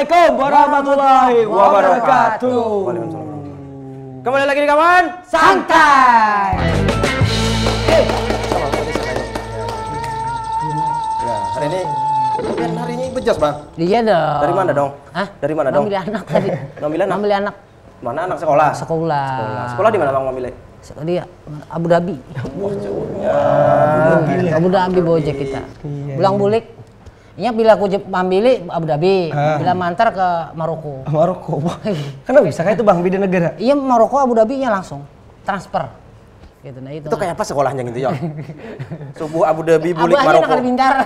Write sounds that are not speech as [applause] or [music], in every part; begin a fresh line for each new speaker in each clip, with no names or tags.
Assalamualaikum warahmatullahi wabarakatuh.
Kembali lagi di kawan santai. Ya,
hari ini hari ini bejas, Bang. Iya dong. Dari mana dong? Hah? Dari mana dong? Ngambil anak tadi. Ngambil anak. Ngambil anak. Mana anak sekolah? Sekolah. Sekolah, di mana Bang Ngambil?
Di Abu Dhabi. Abu Dhabi Bojek kita. Bulang iya. bulik Iya, bila aku ambilin Abu Dhabi, ah. bila mantar ke Maroko. Maroko. Kenapa [laughs] iya. kan bisa kayak itu Bang beda negara? Iya Maroko Abu Dhabi nya langsung transfer.
Gitu nah itu. Itu kayak apa sekolahnya gitu ya? [laughs] Subuh Abu Dhabi bulik Abu Maroko. Abu pintar. [laughs]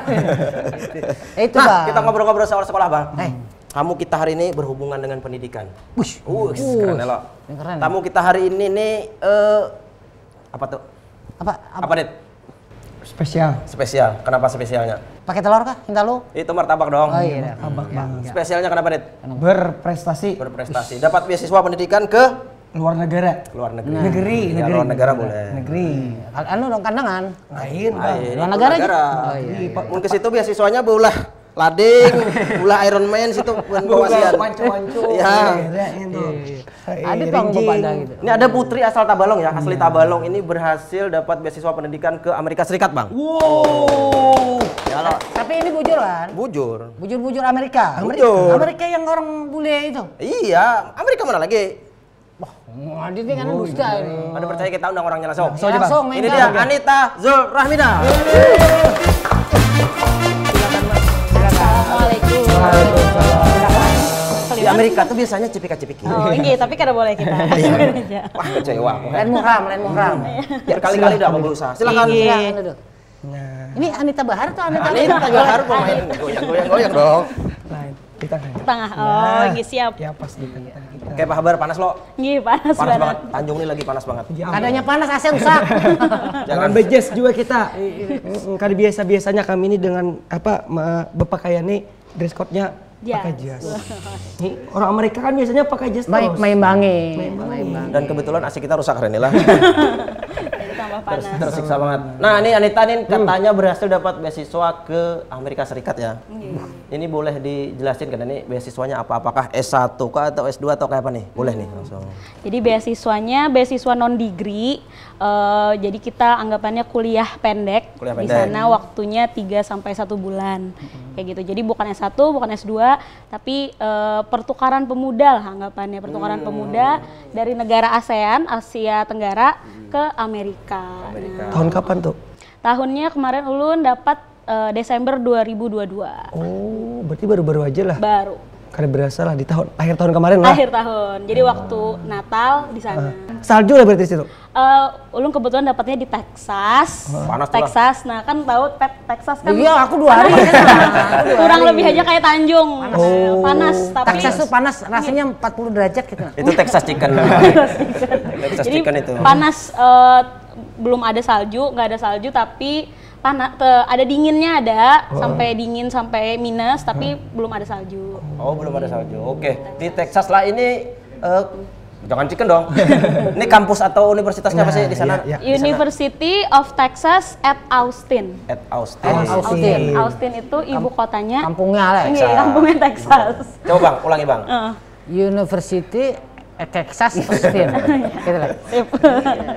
Nah, itu nah, Bang. kita ngobrol-ngobrol soal sekolah Bang. Hey. Eh. Tamu kita hari ini berhubungan dengan pendidikan. Wush, Wush. keren loh. Keren. Tamu kita hari ini nih uh, apa tuh? Apa? Apa, apa Dit? Spesial. Spesial. Kenapa spesialnya? Pakai telur kah? Minta lu? Itu martabak dong. Oh iya, iya.
martabak hmm. Iya, bang. Iya.
Spesialnya kenapa, Dit?
Berprestasi.
Berprestasi. Dapat beasiswa pendidikan ke luar negara. Luar negeri. Nah. Negeri, ya, negeri. Luar negara boleh. Negeri. Anu dong kandangan. Lain, Bang. Luar negara. Oh, iya, iya. Mungkin situ beasiswanya boleh lading, pula Iron Man situ pun bawasian. Mancu-mancu. Iya. iya, iya, iya ada pang gitu. Ini ada putri asal Tabalong ya, asli Tabalong ini berhasil dapat beasiswa pendidikan ke Amerika Serikat, Bang. Wow. Ya,
Tapi ini bujur kan? Bujur. Bujur-bujur Amerika. Bujur. Amerika yang orang bule itu.
Iya, Amerika mana lagi? Wah, adit kan oh, dusta ini. Ada percaya kita undang orangnya langsung. Langsung, Ini dia Anita Zulrahmina di Amerika tuh biasanya cipika-cipiki. Oh, iya,
tapi kada boleh kita. [laughs] Iya, iya. Iya. Wah, kecewa. Lain muhram, lain muhram. Biar kali-kali
udah berusaha. Silakan, silakan
duduk. Nah. Ini Anita Bahar atau Anita? Anita Bahar main
goyang-goyang dong. Lain di tengah.
Tengah. Oh, nah, siap. Ya
pas di tengah. Kita. Kayak Pak panas lo.
Iya, panas, panas banget. banget.
Tanjung ini lagi panas banget. Ya,
Adanya panas AC rusak. [laughs] Jangan bejes
juga kita. Kali biasa-biasanya kami ini dengan apa bepakaian nih dress code-nya Yes. pakai jas. Orang Amerika kan biasanya pakai jas terus.
Main, bange.
Dan kebetulan AC kita rusak ini lah. [laughs] panas. Tersiksa banget. Nah, ini Anita nih katanya berhasil dapat beasiswa ke Amerika Serikat ya. Hmm. Ini boleh dijelasin kan ini beasiswanya apa? Apakah S1 kah atau S2 atau kayak apa nih? Boleh nih langsung.
Jadi beasiswanya beasiswa non degree. Uh, eh, jadi kita anggapannya kuliah pendek. Kuliah pendek. Di sana waktunya 3 sampai satu bulan. Hmm. Kayak gitu. Jadi bukan S1, bukan S2, tapi uh, pertukaran pemuda lah anggapannya. Pertukaran hmm. pemuda dari negara ASEAN, Asia Tenggara ke Amerika. Amerika. Amerika. Hmm. Tahun kapan tuh? Tahunnya kemarin Ulun dapat uh, Desember 2022.
Oh, berarti baru-baru aja lah. Baru. Karena berasa lah di tahun akhir tahun kemarin lah. Akhir
tahun. Jadi ah. waktu Natal di sana. Uh,
salju lah berarti situ.
Uh, ulun kebetulan dapatnya di Texas. Ah. Panas Texas. Lah. Nah, kan tahu pet Texas kan. Iya, kan? aku dua hari. Kurang lebih aja kayak Tanjung. Panas. Eh, oh. panas tapi Texas tuh panas, iya. rasanya 40 derajat gitu.
itu Texas chicken. Texas chicken. Texas chicken itu. Panas
uh, belum ada salju nggak ada salju tapi panas ada dinginnya ada oh. sampai dingin sampai minus tapi hmm. belum ada salju
oh belum ada salju oke okay. di Texas lah ini uh, jangan chicken dong [laughs] ini kampus atau universitasnya nah, apa sih di nah, sana iya, iya.
University of Texas at Austin
at Austin oh, Austin. Austin Austin
itu ibu kotanya kampungnya lah iya kampungnya Texas
coba bang ulangi bang
uh. University Eh, Texas Austin
[laughs] gitu lah. Iya.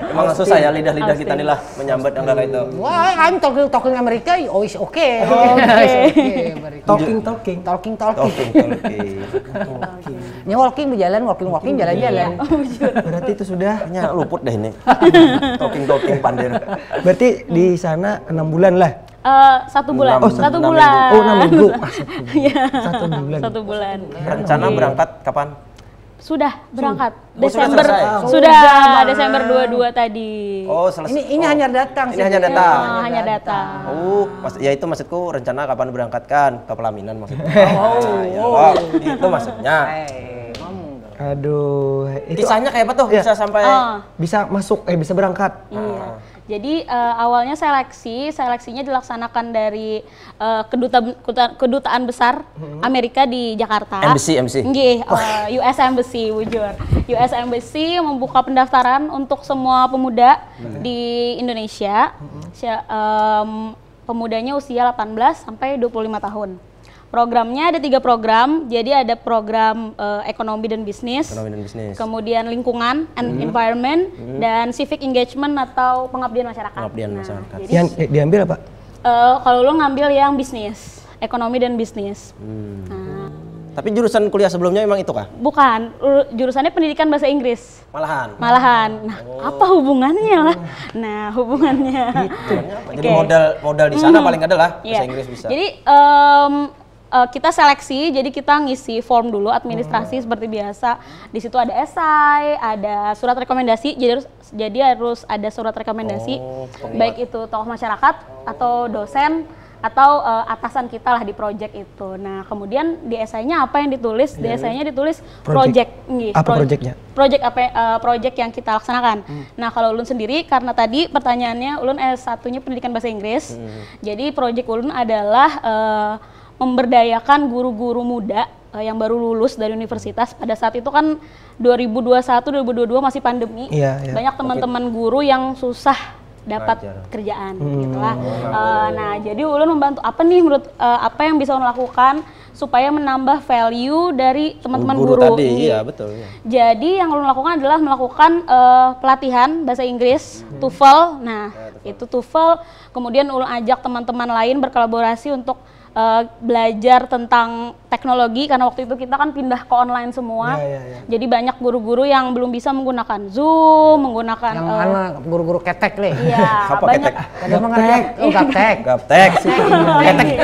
Emang susah ya lidah-lidah kita nih lah menyambat angka itu.
Wah, I'm talking talking Amerika, oh is okay. Oh, [laughs]
okay.
talking
talking. Talking talking. Talking talking. [laughs] Ini walking berjalan, walking walking
iya. jalan jalan. Oh, iya. Berarti itu sudah nya luput deh ini. talking talking pandir.
Berarti di sana enam bulan lah.
Uh, satu bulan. Oh, satu, bulan. Oh, enam minggu. Ah, satu bulan. Satu bulan. Rencana berangkat kapan? Sudah berangkat oh, Desember sudah, sudah, sudah Desember 22 tadi. Oh, selesai. Ini ini oh. hanya datang Ini hanya datang. Ya, hanya datang.
Oh, mas, ya itu maksudku rencana kapan berangkat kan ke pelaminan maksudnya. [laughs] Oh, nah, oh, oh, oh, ya, oh. itu maksudnya. Hey, eh,
Aduh, itu kisahnya
kayak apa tuh ya. bisa sampai uh.
bisa masuk eh bisa berangkat.
Iya. Ah.
Jadi uh, awalnya seleksi, seleksinya dilaksanakan dari uh, eh, kedutaan kedutaan besar hmm. Amerika di Jakarta. Embassy, embassy. Nggih, uh, oh. eh, US Embassy wujur. US Embassy membuka pendaftaran untuk semua pemuda hmm. di Indonesia. Hmm. Um, pemudanya usia 18 sampai 25 tahun. Programnya ada tiga program, jadi ada program uh, ekonomi dan bisnis, kemudian lingkungan and hmm. environment, hmm. dan civic engagement atau pengabdian masyarakat.
Pengabdian nah, masyarakat. Jadi, yang eh, diambil apa?
Uh, kalau lo ngambil yang bisnis, ekonomi dan bisnis. Hmm. Nah.
Tapi jurusan kuliah sebelumnya memang itu kah?
Bukan, jurusannya pendidikan bahasa Inggris. Malahan. Malahan. Nah, oh. apa hubungannya lah? Nah, hubungannya. Gitu.
Jadi okay. modal modal di sana hmm. paling ada lah bahasa yeah. Inggris bisa. Jadi
um, uh, kita seleksi, jadi kita ngisi form dulu administrasi hmm. seperti biasa. Di situ ada esai, ada surat rekomendasi. Jadi harus jadi harus ada surat rekomendasi oh, baik itu tokoh masyarakat atau dosen atau uh, atasan kita lah di project itu. Nah, kemudian di esainya apa yang ditulis? Di iya, iya. esainya ditulis project. project. apa pro projectnya? Project apa uh, project yang kita laksanakan. Hmm. Nah, kalau Ulun sendiri karena tadi pertanyaannya Ulun s satunya pendidikan bahasa Inggris. Hmm. Jadi project Ulun adalah uh, memberdayakan guru-guru muda uh, yang baru lulus dari universitas pada saat itu kan 2021 2022 masih pandemi yeah, yeah. banyak teman-teman okay. guru yang susah dapat Ajar. kerjaan hmm. gitulah uh, nah jadi ulun membantu apa nih menurut uh, apa yang bisa ulun lakukan supaya menambah value dari teman-teman guru, guru tadi iya betul iya. jadi yang ulun lakukan adalah melakukan uh, pelatihan bahasa Inggris hmm. TOEFL nah ya, itu TOEFL kemudian ulun ajak teman-teman lain berkolaborasi untuk uh, belajar tentang teknologi karena waktu itu kita kan pindah ke online semua. Ya, ya, ya. Jadi banyak guru-guru yang belum bisa menggunakan Zoom, menggunakan yang eh, anak guru-guru ketek nih. Iya, [laughs] banyak.
Ketek. Gaptek. Oh, [laughs] ketek. Ketek.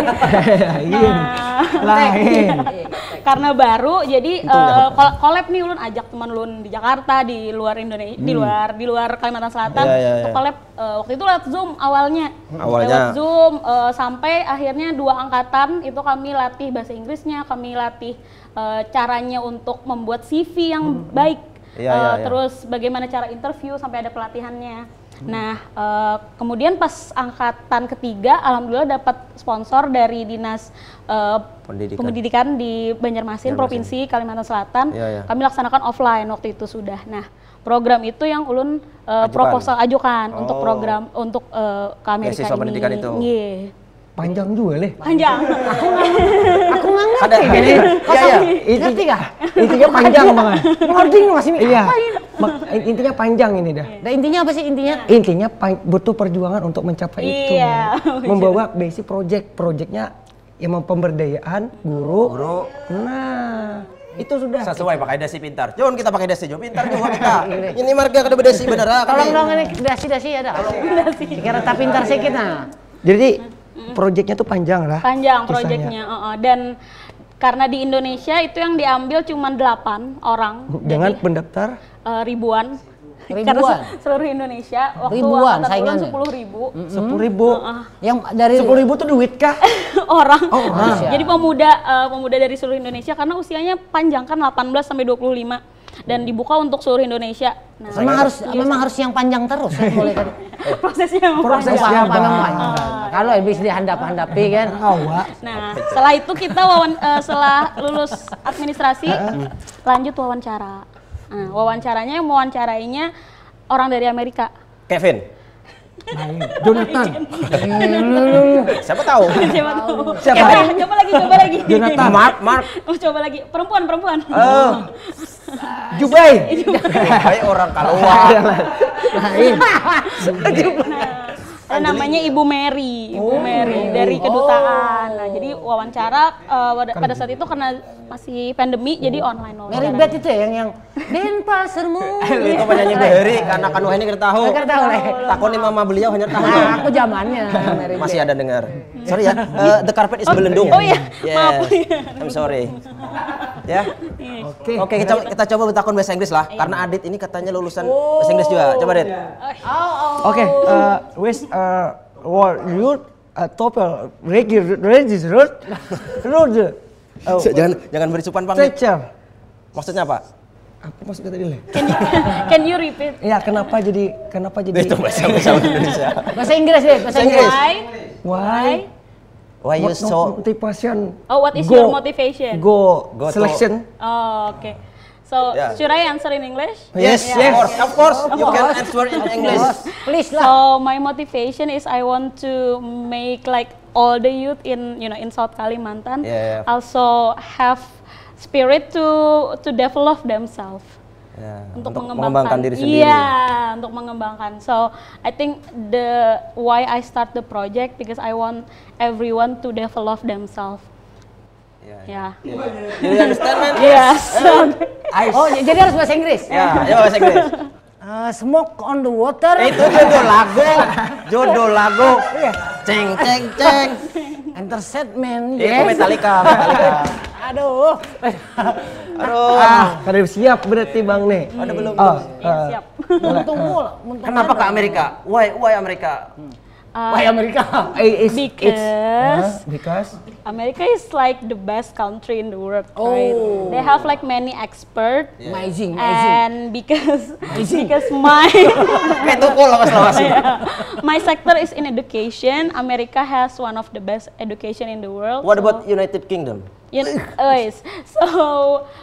Ketek.
Nah. Karena baru jadi uh, nih ulun ajak teman ulun di Jakarta, di luar Indonesia, hmm. di luar di luar Kalimantan Selatan ya, ya, ya. collab uh, waktu itu lewat Zoom awalnya. Awalnya. Lewat Zoom uh, sampai akhirnya dua angkatan Selatan itu kami latih bahasa Inggrisnya, kami latih uh, caranya untuk membuat CV yang hmm. hmm. baik. Ya, uh, ya, Terus bagaimana cara interview sampai ada pelatihannya. Nah, uh, kemudian pas angkatan ketiga, alhamdulillah dapat sponsor dari dinas uh, pendidikan. pendidikan di Banjarmasin, provinsi Kalimantan Selatan. Ya, ya. Kami laksanakan offline waktu itu sudah. Nah, program itu yang ulun uh, ajukan. proposal ajukan oh. untuk program untuk uh, ke Amerika ini. itu. Yeah
panjang juga leh
panjang aku aku nggak ngerti ada ini iya iya ngerti gak
intinya
panjang banget ngoding masih iya intinya panjang ini dah
dan intinya apa sih intinya
intinya butuh perjuangan untuk mencapai itu membawa basic project projectnya yang
pemberdayaan guru guru nah itu sudah sesuai pakai dasi pintar Jon kita pakai dasi jauh pintar juga kita ini marga kada dasi beneran tolong dong
ini dasi dasi ada dasi kira tak pintar sedikit nah
jadi Proyeknya tuh panjang lah. Panjang proyeknya,
uh -uh. dan karena di Indonesia itu yang diambil cuma 8 orang.
Dengan mm, jadi, pendaftar
uh, ribuan. Ribuan. Karena seluruh Indonesia waktu ribuan, saingan sepuluh ribu. Sepuluh ribu. Uh -uh.
Yang dari sepuluh ribu tuh duit kah? [laughs] orang. Oh,
orang. Jadi pemuda uh, pemuda dari seluruh Indonesia karena usianya panjang kan 18 sampai 25 dan oh. dibuka untuk seluruh Indonesia. Nah, memang harus iya. memang
harus yang panjang terus ya, boleh kan.
[laughs] Prosesnya
yang Prosesnya panjang. panjang. panjang. Nah, kalau habis dihandap-handapi kan. [laughs] Oh,
nah, setelah itu kita wawan uh, setelah lulus administrasi hmm. lanjut wawancara. Nah, wawancaranya yang mewawancarainya orang dari Amerika.
Kevin. Main. Jonathan. [laughs] [laughs] Siapa tahu? Siapa eh,
tahu? Siapa? Coba, coba lagi, coba lagi. Jonathan. Mark, Mark. Oh, coba lagi. Perempuan, perempuan. Oh. Jubai.
Jubai orang Kalawang. Nah,
iya. Jubai. Nah, Eh, Angelina. namanya Ibu Mary, Ibu oh, Mary dari kedutaan. Nah, oh. Nah, jadi wawancara uh, pada saat gitu. itu karena masih pandemi jadi oh. online wawancara. Mary Beth itu ya yang yang Denpasarmu. [laughs]
Eh, itu penyanyi Mary iya. karena kan ini kita tahu. Kita tahu. Takoni mama beliau hanya tahu. Nah, aku zamannya [laughs] Masih ada dengar. Iya. Sorry ya, uh, [laughs] the carpet is oh, belendung. Oh iya, yeah. maaf. Oh iya. I'm sorry. ya. Oke. Oke, kita kita coba bertakon bahasa Inggris lah karena Adit ini katanya lulusan oh. bahasa Inggris juga. Coba Adit. Oh, oh. Oke, okay, uh, wis uh, war atau uh, topel regi regis road uh, uh, road oh, [laughs] jangan jangan beri supan pang teacher maksudnya apa
apa maksudnya tadi le can, you, [laughs] can you repeat ya kenapa jadi kenapa jadi itu bahasa
bahasa [laughs] Indonesia
bahasa Inggris deh bahasa Inggris why why
why you so
motivation oh what
is go, your motivation go,
go selection
to... oh oke okay. So yeah. should I answer in English? Yes, yes, yes.
Of, course. of course. You can answer in English.
Please. lah. So my motivation is I want to make like all the youth in you know in South Kalimantan yeah, yeah. also have spirit to to develop themselves. Yeah, untuk, untuk mengembangkan, mengembangkan diri sendiri. Iya, yeah, untuk mengembangkan. So, I think the why I start the project because I want everyone to develop themselves Ya. Yeah. Yeah. Yeah. Yeah. Yeah. Yeah. Yeah. Oh, jadi harus bahasa Inggris. Ya, yeah. bahasa Inggris.
Uh, [laughs] smoke on the water. Eh, itu jodoh lagu,
[laughs] jodoh lagu. Iya. Ceng ceng
ceng. Intercept [laughs] man. Eh, yes. Itu Metallica,
Metallica.
Aduh. Aduh. Ah,
sudah siap berarti Bang ne? Ada belum? Oh, siap.
Untung mul. Kenapa ke Amerika? Why why Amerika? Hmm.
Uh, Why um, America? It's, because it's, uh, uh-huh, because America is like the best country in the world. Oh. Right? They have like many expert. Yeah. Amazing, amazing. And because amazing. because my [laughs] my sector is in education. America has one of the best education in the world. What so. about United Kingdom? You oh, know, yes. So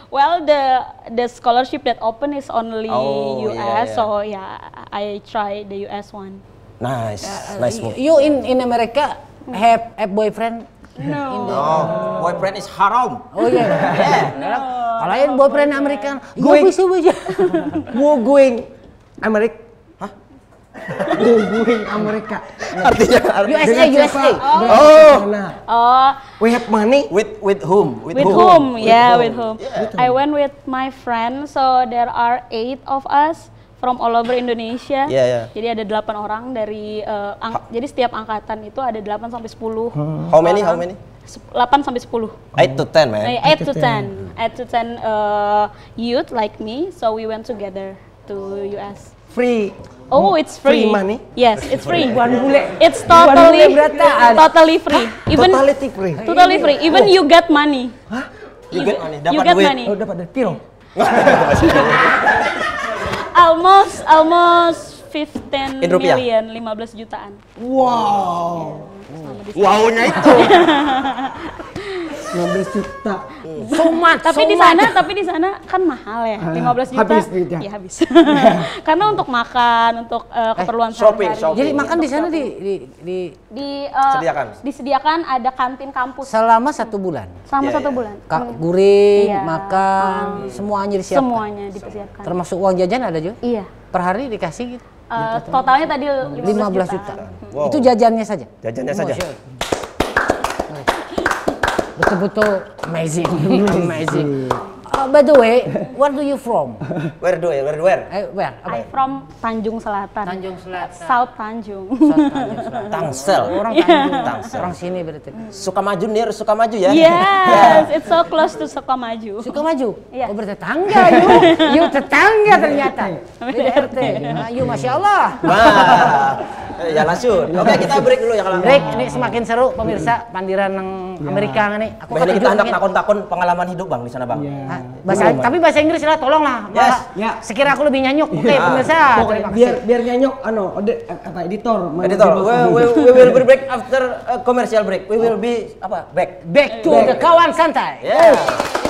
well, the the scholarship that open is only oh, US. Yeah, yeah. So yeah, I try the US one.
Nice, uh, uh, nice move. You
in in America have a boyfriend?
No. no, oh, boyfriend is haram. Oh yeah.
[laughs] yeah. No. Kalau yang boyfriend Amerika, gue bisa aja. Gue going Amerika. Gue going Amerika.
Artinya USA, USA. Oh. Oh. oh. We have money
with with whom? With, with whom? whom? Yeah, with
whom. Yeah. With whom. I went with my friend, so there are eight of us from all over Indonesia. Yeah, yeah. Jadi ada delapan orang dari uh, ang ha jadi setiap angkatan itu ada 8 sampai 10. Hmm. How many? How many? 8 sampai 10. 8
to 10, man. 8 eh, to
10. 8 to 10 uh, eh, youth like me, so we went together to US. Free. Oh, it's free. Free money? Yes, it's free. One bule. It's totally totally free. Even totally free. Totally free. Oh. Even you get money. Hah? You, get money. Dapat duit. Oh, dapat duit. Piro? [laughs] almost, almost 15 rupiah? million, 15 jutaan. Wow.
Yeah, Wownya itu.
15 [laughs] juta. Hmm. So much, tapi so di sana much. tapi di sana kan mahal ya. 15 ah, juta. Habis Iya Ya habis. [laughs] Karena untuk makan, untuk uh, keperluan eh, sehari. shopping. Jadi makan di sana di di di, eh, di uh, disediakan ada kantin kampus.
Selama satu bulan.
Selama yeah, satu yeah. bulan.
Kak guring, yeah. makan, um, semuanya disiapkan.
Semuanya dipersiapkan. Termasuk
uang jajan ada juga? Iya. Per hari dikasih gitu.
Uh, totalnya tadi 15, 15 juta. juta. Wow.
Itu
jajannya saja.
Jajannya saja. Betul-betul amazing, [laughs] amazing.
Oh, by the way, where do you from?
Where do you? Where where?
Eh, where? Okay. I from Tanjung Selatan. Tanjung Selatan. South Tanjung. South
Tanjung Selatan. Tangsel. Orang iya. Tanjung. Tangsel. Orang sini berarti. Sukamaju nih, Sukamaju ya? Yes, ya.
it's so close to Sukamaju. Sukamaju? Iya. Yeah. Oh, tangga, you. you tetangga ternyata. Beda RT. Nah, you Masya Allah.
Wah. Eh, ya langsung. Oke, okay, kita break dulu ya kalau. Break, ini
semakin seru pemirsa. Pandiran yang Iya. Amerika ngene. Aku kan kita hendak
takon-takon pengalaman hidup bang di sana bang. Yeah. Iya. Bahasa, iya. tapi
bahasa Inggris lah tolonglah. Yes. Ya. Sekira aku lebih nyanyuk.
oke pemirsa. biar
biar nyanyok, ano, eh, apa editor.
Editor. We, we,
will be break after uh, commercial break. We will be apa back. Back to the kawan santai. Yeah.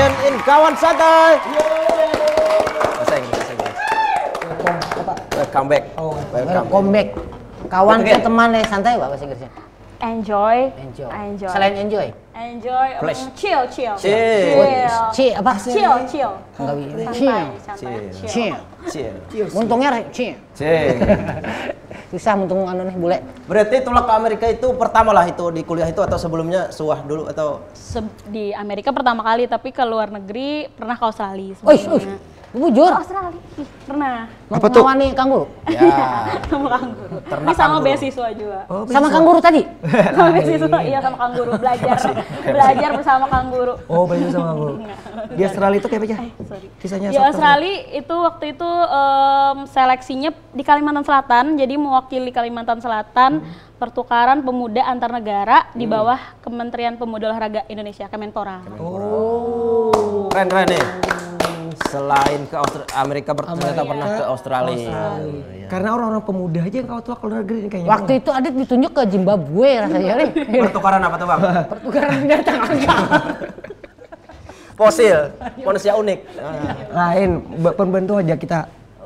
Champion in Kawan Santai. Bahasa Inggris, Welcome back. Oh,
welcome, welcome back. Kawan ke teman ya, santai apa sih Inggrisnya.
Enjoy. Enjoy. enjoy. Selain enjoy. Enjoy. Flash. Um, chill, chill. Chill. Chill. chill. Apa? Chill, chill.
Enggak chill. Chill. chill. Cie.
untungnya sih, cie. Cie. [laughs] Susah untung anu nih bule.
Berarti tulak ke Amerika itu pertama lah itu di kuliah itu atau sebelumnya suah dulu atau
Se di Amerika pertama kali tapi ke luar negeri pernah ke Australia. Sebenarnya. Bujur. Australia. pernah.
Apa tuh? Ngawani kangguru.
Ya. [laughs] sama kangguru.
Ini sama beasiswa
juga. Oh, kang Sama kangguru
tadi? [laughs]
sama beasiswa, iya
sama kangguru. Belajar. Belajar bersama kangguru.
Oh,
belajar sama kangguru. Di Australia itu kayak apa ya? Eh, sorry. Kisahnya Di Australia
itu waktu itu seleksinya di Kalimantan Selatan. Jadi mewakili Kalimantan Selatan. Hmm. pertukaran pemuda antar negara di hmm. bawah Kementerian Pemuda Olahraga Indonesia Kemenpora. Kemenpora.
Oh. Keren keren nih selain ke Austra Amerika, Amerika ternyata pernah ke Australia. Australia. Ya.
Karena orang-orang pemuda aja yang kau tua keluar negeri kayaknya. Waktu itu Adit ditunjuk ke Zimbabwe rasanya nih.
[laughs] Pertukaran apa tuh bang? Pertukaran binatang aja. [laughs] Fosil, manusia unik. Ah.
Lain pembantu aja kita.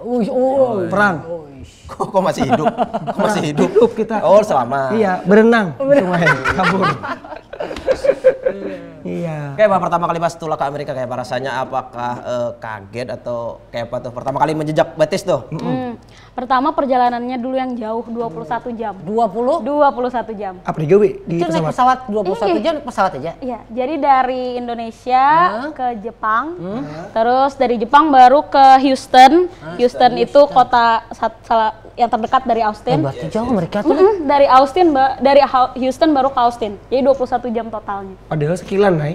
Uy, oh, Perang.
Kok, kok masih hidup? Kok masih hidup? Hidup kita. Oh, selamat. Iya, berenang. Berenang. Kabur. [laughs] Iya. iya. Kayak apa pertama kali pas tulah ke Amerika kayak apa rasanya? Apakah uh, kaget atau kayak apa tuh? Pertama kali menjejak betis tuh? Mm. Mm.
Pertama perjalanannya dulu yang jauh 21 jam. 20? 21 jam. Apa
di Jawa? Di pesawat? pesawat
21 satu iya. jam pesawat aja? Iya. Jadi dari Indonesia huh? ke Jepang, hmm? terus dari Jepang baru ke Houston. Ah, Houston, Houston itu kota salah yang terdekat dari Austin. Eh, berarti jauh mereka tuh. Mm -hmm. Dari Austin, dari Houston baru ke Austin. Jadi 21 jam totalnya
model sekilan, Nay.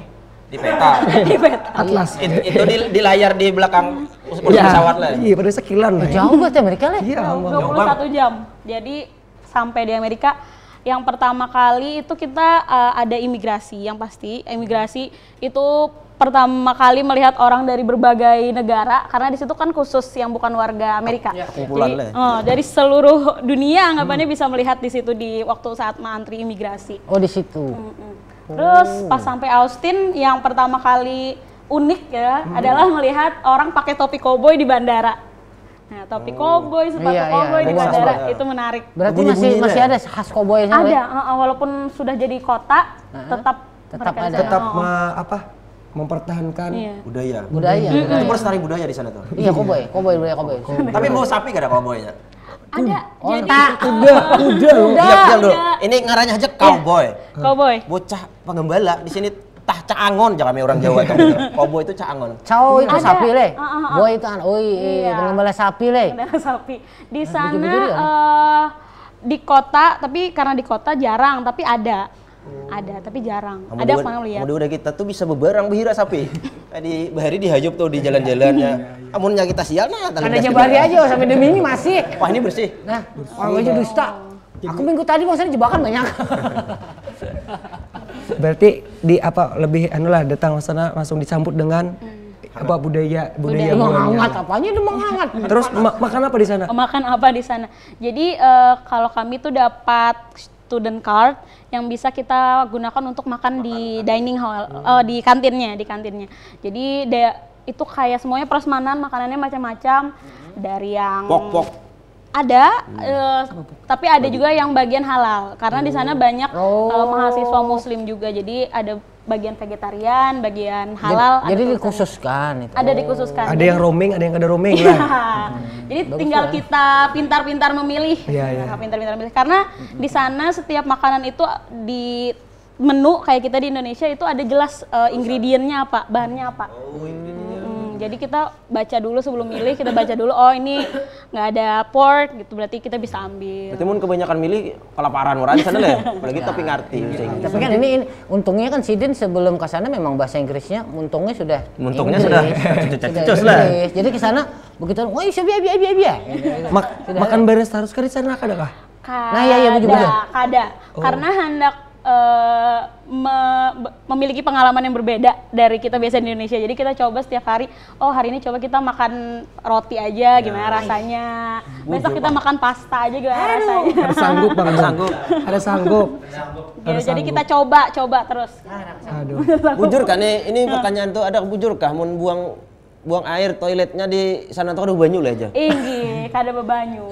Di peta.
[laughs] di peta. Atlas. It, itu di, di layar di belakang ya, pesawat lah.
Iya, pada sekilan, Nay. Jauh banget Amerika, lah. Iya,
21 jam. Jadi sampai di Amerika yang pertama kali itu kita uh, ada imigrasi yang pasti imigrasi itu pertama kali melihat orang dari berbagai negara karena di situ kan khusus yang bukan warga Amerika. Ya, jadi, uh, dari seluruh dunia anggapannya hmm. bisa melihat di situ di waktu saat mengantri imigrasi. Oh
di situ. Mm
-mm. Terus oh. pas sampai Austin yang pertama kali unik ya hmm. adalah melihat orang pakai topi koboi di bandara. Nah, topi koboi, oh. iya, sepatu koboi iya. iya. di bandara itu menarik. Berarti Bunyi masih masih ya? ada khas koboi? Ada, uh, walaupun sudah jadi kota, uh-huh. tetap tetap ada. Tetap oh.
ma- apa?
mempertahankan iya. budaya. Budaya. Itu pelestari iya. budaya di sana tuh. Iya, koboi,
koboi budaya koboi. Tapi mau
sapi gak ada koboinya? Ada. Oh, jadi kuda, kuda. Kuda. Ada. Ini ngaranya aja cowboy. Cowboy. Bocah pengembala di sini tah caangon jangan kami orang Jawa tahu. [laughs] Cowboy itu caangon. Cow
itu ada. sapi le. Uh, uh, uh. Boy itu an. Oi, eh, iya. pengembala sapi
le. Ada [laughs] sapi. Di sana uh, di kota tapi karena di kota jarang tapi ada Oh. Ada, tapi jarang. Nah, ada pernah lihat.
Mudah-mudahan kita tuh bisa beberang behira sapi. Tadi [laughs] bahari dihajub tuh di jalan jalannya ya. Iya,
iya. Amunnya kita sial nah. Karena bahari
aja sampai demi ini masih. Wah ini bersih. Nah, orang aja ya. dusta. Aku minggu tadi maksudnya jebakan banyak.
[laughs] Berarti di apa lebih anu lah datang sana langsung disambut dengan hmm. apa budaya budaya, budaya. menghangat
apanya itu menghangat
terus ma makan apa di sana makan
apa di sana jadi uh, kalau kami tuh dapat student card yang bisa kita gunakan untuk makan, makan di dining hall hmm. uh, di kantinnya di kantinnya jadi de, itu kayak semuanya prasmanan makanannya macam-macam hmm. dari yang pok pok ada hmm. uh, tapi ada juga yang bagian halal karena hmm. di sana oh. banyak eh, oh. uh, mahasiswa muslim juga jadi ada bagian vegetarian, bagian halal.
Jadi, jadi dikhususkan itu.
Ada dikhususkan. Ada yang
roaming, ada yang ada roaming lah. [laughs]
Jadi Bagus tinggal lah. kita pintar-pintar memilih. Iya, iya. Nah, pintar-pintar memilih karena di sana setiap makanan itu di menu kayak kita di Indonesia itu ada jelas uh, ingredientnya apa, bahannya apa. Oh, jadi kita baca dulu sebelum milih, kita baca dulu oh ini nggak ada port gitu berarti kita bisa ambil.
Berarti mungkin kebanyakan milih kelaparan orang sana ya. [laughs] Apalagi iya. tapi ngerti iya. gitu. Tapi kan ini,
ini untungnya kan Sidin sebelum ke sana memang bahasa Inggrisnya untungnya sudah
untungnya sudah [laughs] lah.
Jadi ke sana begitu wah bisa biaya biaya biaya [laughs] Makan beres harus ke sana kada kah?
Nah, iya, iya, bujuk kada. Karena oh. hendak uh, me memiliki pengalaman yang berbeda dari kita biasa di Indonesia. Jadi kita coba setiap hari, oh hari ini coba kita makan roti aja ya, gimana nah, rasanya. Besok kita makan pasta aja gimana Aduh. rasanya. Ada
sanggup Bang, sanggup. Ada sanggup.
Ya, ada jadi kita coba, coba terus. Aduh. [laughs] Bujur kan nih, ini
pertanyaan tuh ada bujur kah mau buang buang air toiletnya di sana tuh ada banyu lah aja.
Inggi, ada bebanyu.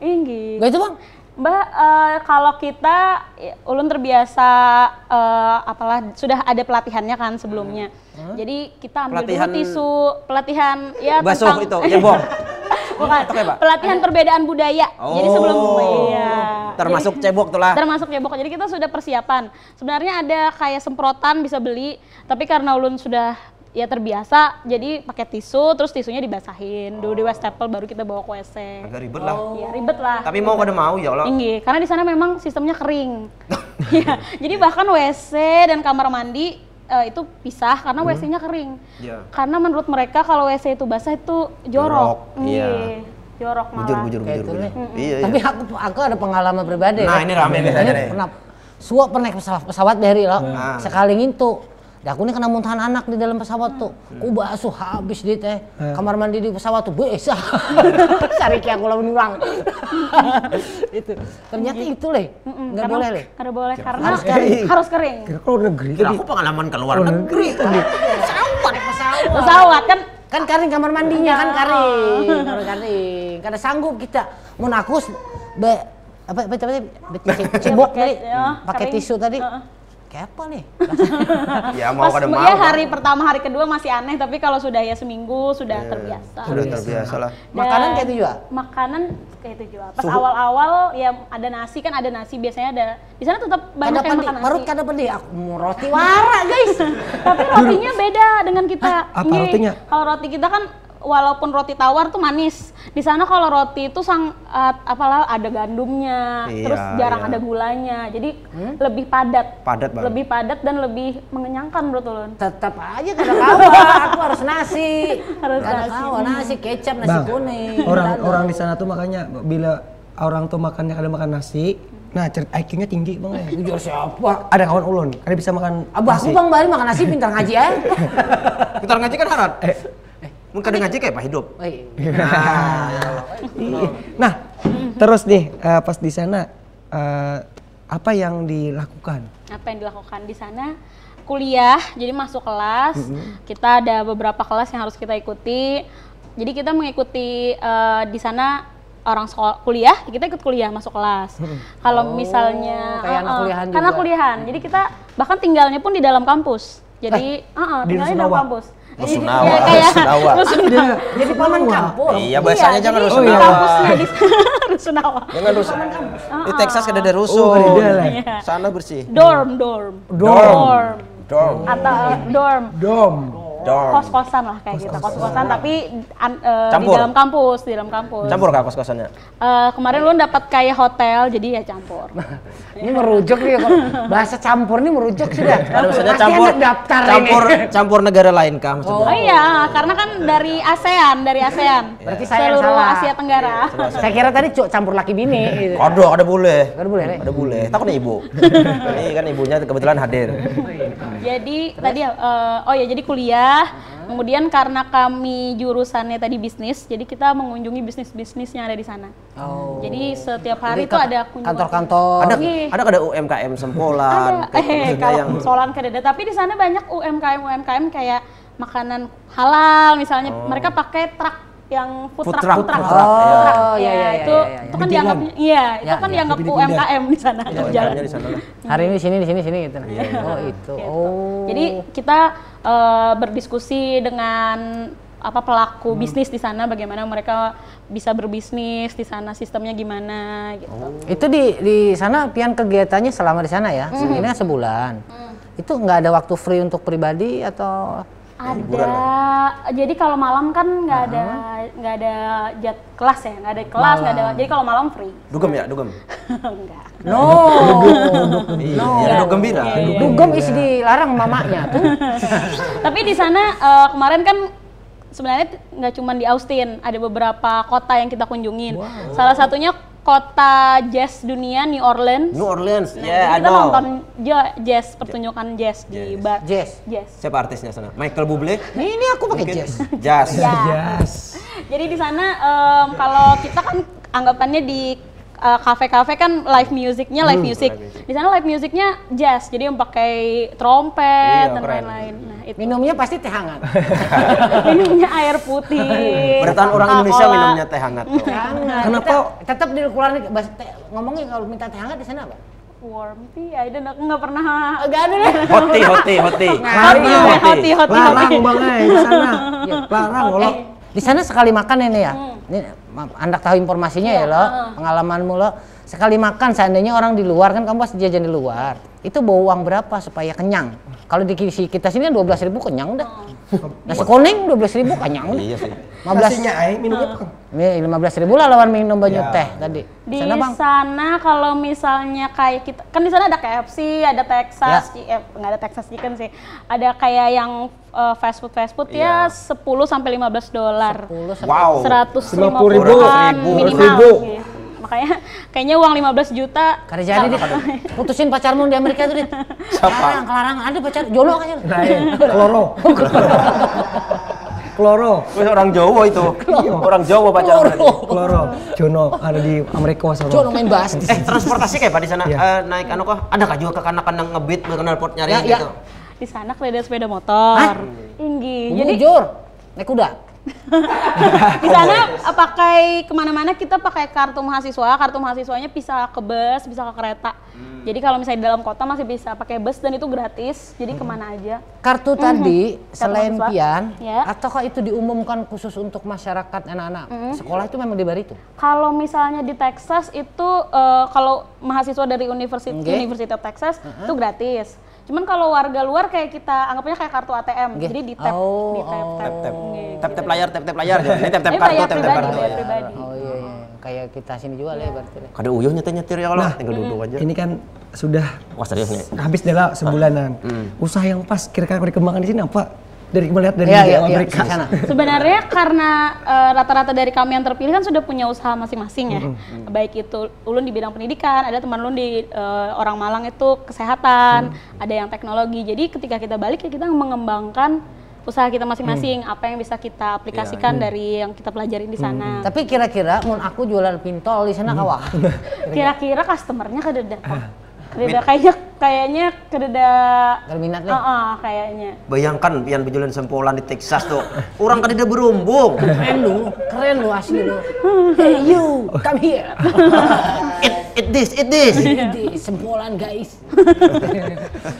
Inggi. Gak itu bang? Mbak, uh, kalau kita ulun terbiasa uh, apalah sudah ada pelatihannya kan sebelumnya. Hmm. Jadi kita ambil pelatihan... dulu tisu, pelatihan ya Basuh tentang itu, ya, bom. [laughs] Bukan, pelatihan perbedaan budaya. Oh. Jadi sebelum iya.
Termasuk cebok tuh lah. Termasuk
cebok. Jadi kita sudah persiapan. Sebenarnya ada kayak semprotan bisa beli, tapi karena ulun sudah ya terbiasa jadi pakai tisu terus tisunya dibasahin dulu oh. di wastafel baru kita bawa ke WC agak ribet lah ya ribet lah tapi mau pada mau ya Allah tinggi karena di sana memang sistemnya kering [laughs] ya, jadi bahkan WC dan kamar mandi uh, itu pisah karena hmm. WC-nya kering yeah. karena menurut mereka kalau WC itu basah itu jorok, jorok. Hmm, iya yeah
jorok malah. Bujur, bujur, bujur. bujur. iya, iya. Tapi aku, aku ada pengalaman pribadi. Nah, ya. ini rame biasanya. pernah suap pernah pesawat, pesawat dari lo. Nah. Sekali ngintu Ya aku ini kena muntahan anak di dalam pesawat tuh. Hmm. Ku basuh habis di teh. Ya. Kamar mandi di pesawat tuh bisa. [laughs] Cari kayak aku lawan orang. [laughs] itu. Ternyata itu leh. Enggak boleh leh.
Enggak boleh karena harus kering. Harus kering.
Kalau negeri. Kira aku pengalaman keluar negeri. Pesawat.
Pesawat. Pesawat kan? kan kan kering kamar mandinya kan iya. kering. Kamar
kering. Karena sanggup kita mau nakus be apa apa tadi [laughs] cebok tadi
iya, pakai oh, tisu
tadi kepo nih?
[laughs] ya mau Pas, pada Ya hari
kan. pertama hari kedua masih aneh tapi kalau sudah ya seminggu sudah yeah, terbiasa.
Sudah terbiasa lah.
makanan kayak itu juga? Makanan kayak itu juga. Pas awal-awal ya ada nasi kan ada nasi biasanya ada di sana tetap banyak kada yang pendi, makan nasi. Perut kada pedih. Aku mau roti wara guys. [laughs] tapi rotinya beda dengan kita. Ah, apa Nge, rotinya? Kalau roti kita kan walaupun roti tawar tuh manis. Di sana kalau roti itu sang uh, apalah ada gandumnya, iya, terus jarang iya. ada gulanya. Jadi hmm? lebih padat. Padat banget. Lebih padat dan lebih mengenyangkan menurut ulun. Tetap aja kada kawa, aku harus nasi. [laughs] harus nasi. nasi kecap, nasi Bang, kuning.
Orang
orang di sana tuh makanya bila orang tuh makannya kada makan nasi, Nah, IQ-nya tinggi bang
ya. siapa? Ada kawan ulun, kan bisa makan Abah aku bang Bari makan nasi pintar ngaji ya.
[laughs] pintar ngaji kan harap. Eh, kadang ngaji kayak Pak Hidup. Oh, iya. [laughs] nah, iya. Iya.
nah, terus nih uh, pas di sana uh, apa yang dilakukan?
Apa yang dilakukan di sana? Kuliah, jadi masuk kelas. Mm -hmm. Kita ada beberapa kelas yang harus kita ikuti. Jadi kita mengikuti uh, di sana orang sekolah kuliah, kita ikut kuliah masuk kelas. Mm-hmm. Kalau oh, misalnya kayak uh, anak kuliahan karena juga. kuliahan. Jadi kita bahkan tinggalnya pun di dalam kampus. Jadi eh, uh, uh, tinggalnya di dalam kampus.
Rusunawa, ya, kayak Rusunawa. Rusunawa. Jadi paman kampus. Iya, bahasanya iya, jangan Rusunawa. Oh, kampusnya di
Rusunawa. [laughs] Jangan Rusunawa.
Di Texas ada kan ada rusun Oh, iya. Sana bersih. Dorm,
dorm. Dorm. Dorm.
Dorm. Atau eh, dorm. Dorm dorm.
kos-kosan lah kayak gitu kos-kosan tapi an, uh, di dalam kampus di dalam kampus campur kak kos-kosannya uh, kemarin lu dapat kayak hotel jadi ya campur [laughs] ini merujuk nih
bahasa
campur ini merujuk sudah kan
maksudnya campur daftar campur ini. campur negara lain kak
maksudnya. oh iya karena kan dari ASEAN dari ASEAN iya. berarti saya seluruh salah. Asia Tenggara iya, saya
kira tadi cuk campur laki bini gitu.
ada ada boleh ada boleh ada boleh takutnya ibu [laughs] ini kan ibunya kebetulan hadir
jadi tadi uh, oh ya jadi kuliah kuliah. Hmm. Kemudian karena kami jurusannya tadi bisnis, jadi kita mengunjungi bisnis-bisnis yang ada di sana. Oh. Jadi setiap hari itu ada Kantor-kantor.
Iya. Ada, ada ada UMKM Sempolan. ada. Eh, yang... Solan
kedada. Tapi di sana banyak UMKM UMKM kayak makanan halal misalnya. Oh. Mereka pakai truk yang putra putra putrak. putrak. Oh, oh ya, ya, ya, itu ya, ya, kan iya, ya. itu kan dianggap iya itu ya, kan ya. dianggap UMKM di sana ya, kerja. di sana
hmm. hari ini sini di sini sini gitu nah. ya, oh itu gitu. oh
jadi kita uh, berdiskusi dengan apa pelaku hmm. bisnis di sana bagaimana mereka bisa berbisnis di sana sistemnya gimana gitu oh.
itu di di sana pian kegiatannya selama di sana ya hmm. ini sebulan Mm. itu nggak ada waktu free untuk pribadi atau
ada. Ya?
Jadi kalau malam kan nggak ada nggak ada jad kelas ya, nggak ada kelas, nggak ada. Jadi kalau malam free.
Dugem ya, dugem. Enggak. [laughs] No. Iya, no. dugem gembira. Iya, iya, dugem is
dilarang mamanya tuh. [laughs] Tapi di sana uh, kemarin kan sebenarnya nggak cuma di Austin, ada beberapa kota yang kita kunjungin. Wow. Salah satunya kota jazz dunia New Orleans. New Orleans, nah, yeah, kita know. nonton jazz pertunjukan jazz, jazz. di bar. Jazz. Jazz.
Siapa artisnya sana? Michael Bublé. Ini, nah, ini aku pakai Mungkin. jazz. [laughs] jazz. Iya. jazz.
Jadi di sana um, kalau kita kan anggapannya di Eh, kafe-kafe uh, kan live musicnya live hmm, music. Live music. Di sana live musicnya jazz, jadi yang pakai trompet iya, dan lain-lain. Nah, itu. Minumnya pasti teh hangat. [laughs] minumnya air putih. Bertahan orang Indonesia kola. minumnya teh hangat. Tuh.
Hangat. Kenapa? Kita, tetap di luar ngomongnya kalau minta teh hangat di sana apa? warm
tea, Aiden aku nggak pernah. Gak ada deh. Hot tea, hot
tea, hot tea.
Larang, nah, iya. hot tea, hot tea, Larang banget di sana. [laughs] Larang, eh, okay. Di sana sekali makan ini ya. Hmm. Ini, anda tahu informasinya ya, ya lo, uh. pengalamanmu lo sekali makan seandainya orang di luar kan kamu pasti jajan di luar itu bawa uang berapa supaya kenyang kalau di kisi kita sini kan dua belas ribu kenyang udah oh. nasi kuning dua belas ribu kenyang udah iya lima belas minumnya iya, lima belas ribu lah lawan minum banyak ya. teh tadi di
sana, kalau misalnya kayak kita kan di sana ada KFC ada Texas ya. eh, nggak ada Texas chicken sih ada kayak yang eh, fast food fast food ya iya. sepuluh sampai lima belas dolar wow seratus lima puluh ribu minimal gitu makanya kayaknya uang 15 juta kada jadi deh putusin pacarmu di Amerika tuh deh siapa kelarang kelarang ada pacar jolo kan nah, iya.
kloro [laughs] kloro orang Jawa itu kloro. orang Jawa pacar kloro. kloro
Jono ada di Amerika sama Jono main bass [laughs] eh
transportasi kayak apa di sana yeah. Iya. uh, naik anu kok ada kah juga kekanak-kanak ngebit berkenal pot nyari ya, ya, gitu
ya. di sana ada sepeda motor Hah? tinggi jadi jujur naik kuda [laughs] di sana eh, pakai kemana-mana kita pakai kartu mahasiswa kartu mahasiswanya bisa ke bus bisa ke kereta hmm. jadi kalau misalnya di dalam kota masih bisa pakai bus dan itu gratis jadi hmm. kemana aja
kartu hmm. tadi kartu selain mahasiswa. pian
ya. ataukah itu diumumkan khusus untuk masyarakat anak-anak hmm. sekolah itu memang diberi itu kalau misalnya di Texas itu uh, kalau mahasiswa dari universitas, okay. University Texas uh -huh. itu gratis Cuman kalau warga luar kayak kita anggapnya kayak kartu ATM. Okay. Jadi di tap, oh, di tap, oh. tap, tap, gitu.
tap, tap layar, tap, tap layar. Ini tap, tap kartu, tap, tap kartu. pribadi. Oh iya,
iya,
iya. Kayak kita sini juga lah ya berarti.
Kada uyuh nyetir nyetir ya Allah, nah, tinggal duduk aja. Ini kan sudah Wah, serius, habis dalam sebulanan. Mm. Usaha yang pas kira-kira dikembangkan di sini apa? dari melihat dari yeah, ya, mereka. sana.
Sebenarnya karena e, rata-rata uh, dari kami yang terpilih kan sudah punya usaha masing-masing ya. Mm-hmm. mm-hmm. Baik itu ulun di bidang pendidikan, ada teman ulun di uh, orang Malang itu kesehatan, mm-hmm. ada yang teknologi. Jadi ketika kita balik ya kita mengembangkan usaha kita masing-masing, hmm. apa yang bisa kita iya, aplikasikan mm. dari yang kita pelajarin di mm-hmm. sana. Hmm. Tapi kira-kira
mun aku jualan pintol di sana hmm. kawah.
[laughs] kira-kira customernya kada datang. [laughs] Kreda kayaknya kayaknya kerja. berminat nih. Uh ah, -uh, ah, kayaknya.
Bayangkan pian bejulan sempolan di Texas tuh. Orang kreda berumbung. Keren lu,
keren lu asli lu.
Hey you, come here. [laughs] it, it this, it this. sempolan guys.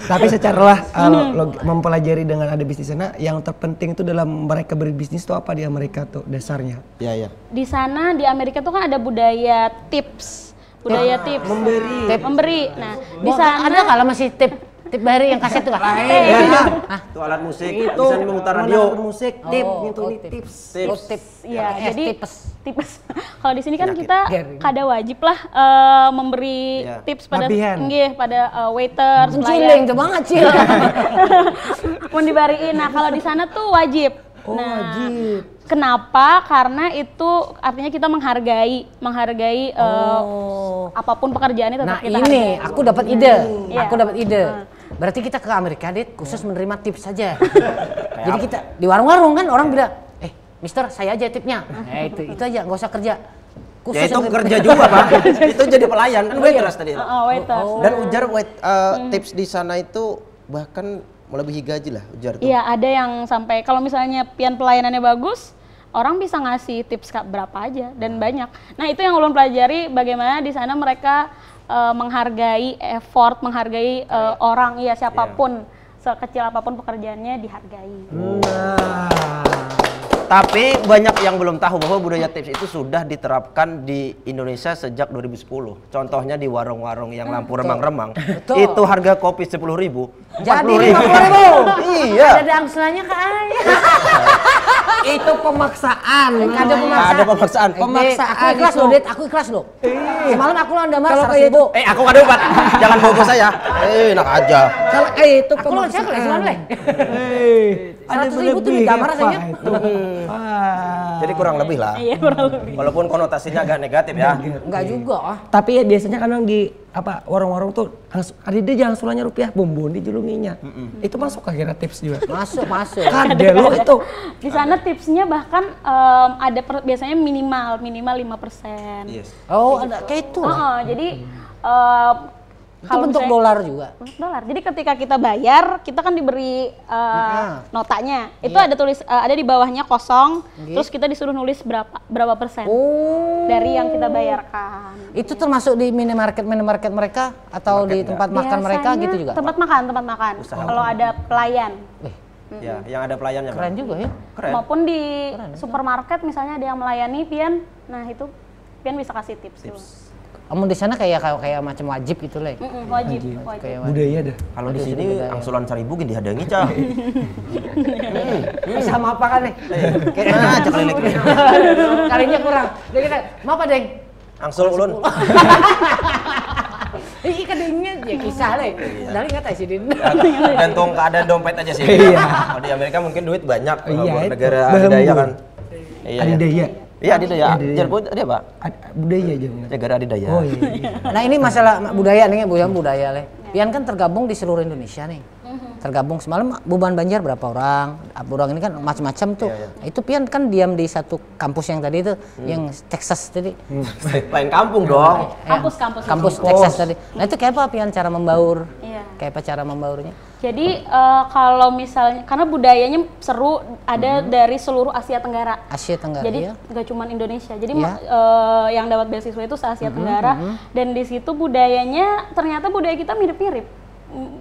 Tapi secara lah uh, [laughs] mempelajari dengan ada bisnis sana, yang terpenting itu dalam mereka berbisnis tuh apa di Amerika tuh dasarnya? Iya, iya.
Di sana di Amerika tuh kan ada budaya tips budaya eh, tips memberi tip. memberi nah di sana ada kalau masih tip tip bari yang kasih tuh lah, iya. nah,
itu alat musik itu bisa memutar radio musik oh, tip
gitu oh, tips tips, oh, tips. ya, ya jadi tips tips [laughs] kalau di sini kan kita kada wajib lah uh, memberi ya. tips pada nggih pada uh, eh, waiter ciling coba ngacil mau [laughs] dibariin nah kalau di sana tuh wajib oh, nah, wajib Kenapa? Karena itu artinya kita menghargai, menghargai eh, oh. uh, apapun pekerjaannya tetap nah, kita. ini, hargai. aku dapat ide, hmm. aku dapat
ide. Hmm. Berarti kita ke Amerika, deh khusus menerima tips saja. [laughs] Jadi kita di warung-warung kan orang bilang, eh Mister saya aja tipnya. Nah, [laughs] itu itu aja, nggak usah kerja.
ya itu kerja [laughs] juga pak, itu jadi pelayan kan oh, iya. waiters tadi. Oh, oh wait Oh. Dan ujar
wait, uh, hmm. tips di sana itu bahkan melebihi gaji lah ujar tuh.
Iya ada yang sampai kalau misalnya pian pelayanannya bagus orang bisa ngasih tips berapa aja dan banyak. Nah itu yang ulun pelajari bagaimana di sana mereka uh, menghargai effort, menghargai uh, orang ya siapapun yeah. sekecil apapun pekerjaannya dihargai.
Nah. Tapi banyak yang belum tahu bahwa budaya tips itu sudah diterapkan di Indonesia sejak 2010. Contohnya di warung-warung yang hmm, lampu remang-remang. Itu harga kopi 10.000 ribu. Jadi 40
iya. Ada angsurannya kan.
[laughs] itu pemaksaan. ada pemaksaan. ada pemaksaan. Pemaksaan. ikhlas loh, Dit. Aku ikhlas loh.
Semalam aku lawan Damar Kalau kayak itu. Eh, aku enggak ada obat.
Jangan bawa saya. Eh, enak aja.
Kalau eh itu pemaksaan. Aku lawan saya kelas semalam,
Eh. Ada ribu tuh di Damar saya hmm. Jadi kurang lebih lah. Iya, kurang lebih. Walaupun konotasinya agak negatif ya. Enggak juga
ah. Tapi ya, biasanya kadang di apa warung-warung tuh langsung ada dia jangan sulanya rupiah bumbun julunginya mm -mm. itu masuk akhirnya tips juga
masuk masuk kade lo itu di sana tipsnya bahkan um, ada per, biasanya minimal minimal persen yes. oh ada gitu. kayak itu oh, oh jadi um, itu bentuk dolar juga. dolar. Jadi ketika kita bayar, kita kan diberi uh, nah, notanya. Iya. Itu iya. ada tulis uh, ada di bawahnya kosong, terus kita disuruh nulis berapa berapa persen oh. dari yang kita bayarkan.
Itu gitu. termasuk di minimarket minimarket mereka atau Market di tempat enggak.
makan Biasanya, mereka gitu juga. Tempat
makan, tempat makan. Usaha kalau ada pelayan. Eh.
Mm-hmm. Ya, yang ada pelayannya. Keren juga ya. Keren.
Maupun di Keren, supermarket misalnya ada yang melayani Pian. Nah, itu Pian bisa kasih tips, tips.
Amun di sana kayak kayak, kayak macam wajib gitu lah. Mm
-mm, wajib, wajib. wajib.
Budaya dah. Kalau di sini angsuran angsulan seribu gini dihadangi cah. [laughs] hmm.
hmm. apa kan nih? Kayak nah, cak lelek. Kalinya kurang. Jadi kita, mau apa deng? Angsur ulun. [laughs] Ini kedingin ya kisah lah. Iya. Dari nggak tahu sih din.
Ya, gantung keadaan dompet aja sih. Iya. Kalau di Amerika mungkin duit banyak. Iya. Negara adidaya kan. Iya. iya. Iya adidaya. Jar gue dia apa? Budaya aja. Jaga adidaya. Oh iya,
iya. nah ini masalah budaya nih bu, ya, budaya leh. Pian kan tergabung di seluruh Indonesia nih tergabung semalam beban Banjar berapa orang orang ini kan macam-macam tuh yeah, yeah. itu pian kan diam di satu kampus yang tadi itu hmm. yang Texas tadi paling hmm. [laughs] lain kampung dong iya. kampus kampus kampus itu. Texas tadi nah itu kayak apa pian cara membaur yeah. kayak apa cara membaurnya
jadi uh, kalau misalnya karena budayanya seru ada hmm. dari seluruh Asia Tenggara. Asia Tenggara. Jadi iya. cuma Indonesia. Jadi uh, yang dapat beasiswa itu se Asia Tenggara hmm, Tenggara hmm. dan di situ budayanya ternyata budaya kita mirip-mirip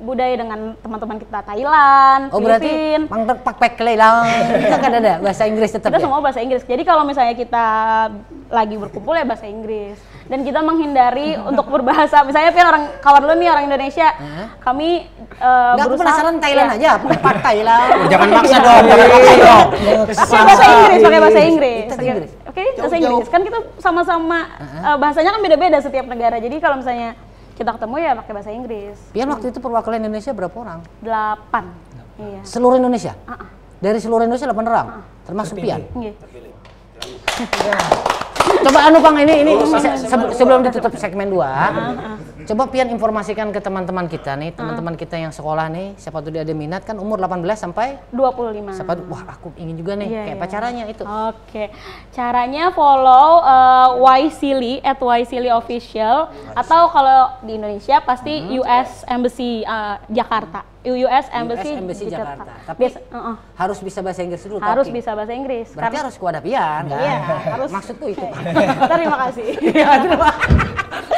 budaya dengan teman-teman kita Thailand, oh, Filipin. berarti mantep
pak pek lah. [laughs] kan ada bahasa Inggris tetap. Kita ya? semua
bahasa Inggris. Jadi kalau misalnya kita lagi berkumpul ya bahasa Inggris. Dan kita menghindari [laughs] untuk berbahasa. Misalnya Pin orang kawan lu nih orang Indonesia, huh? kami uh, Nggak, berusaha. penasaran Thailand iya. aja, pak Thailand. Oh, jangan maksa iya. dong, jangan maksa dong. Iya. Pakai bahasa Inggris, pakai bahasa Inggris. Oke, okay, bahasa Inggris. Kan kita sama-sama uh, bahasanya kan beda-beda setiap negara. Jadi kalau misalnya kita ketemu ya pakai bahasa Inggris. Pian waktu
itu perwakilan Indonesia berapa orang?
Delapan. Iya.
Seluruh Indonesia? Uh -uh. Dari seluruh Indonesia delapan orang? Uh -uh. Termasuk Terpilih. Pian? Iya. Terpilih. [laughs] [laughs] Coba anu Pang ini ini sama, sebelum ditutup segmen 2. Ah, ah, ah. Coba pian informasikan ke teman-teman kita nih, teman-teman kita yang sekolah nih, siapa tuh dia ada minat kan umur 18 sampai 25. Siapa tuh wah aku ingin
juga nih yeah, kayak yeah. pacarannya itu. Oke. Okay. Caranya follow uh, eh, @ysili official atau kalau di Indonesia pasti hmm. US Embassy uh, Jakarta. US Embassy, US Embassy Jakarta. Jakarta. Tapi
uh -uh. harus bisa bahasa Inggris dulu. Harus talking. bisa bahasa Inggris. Berarti karena, harus kuadapian kan? Iya, harus.
Maksudku itu. [laughs] terima kasih. Iya, terima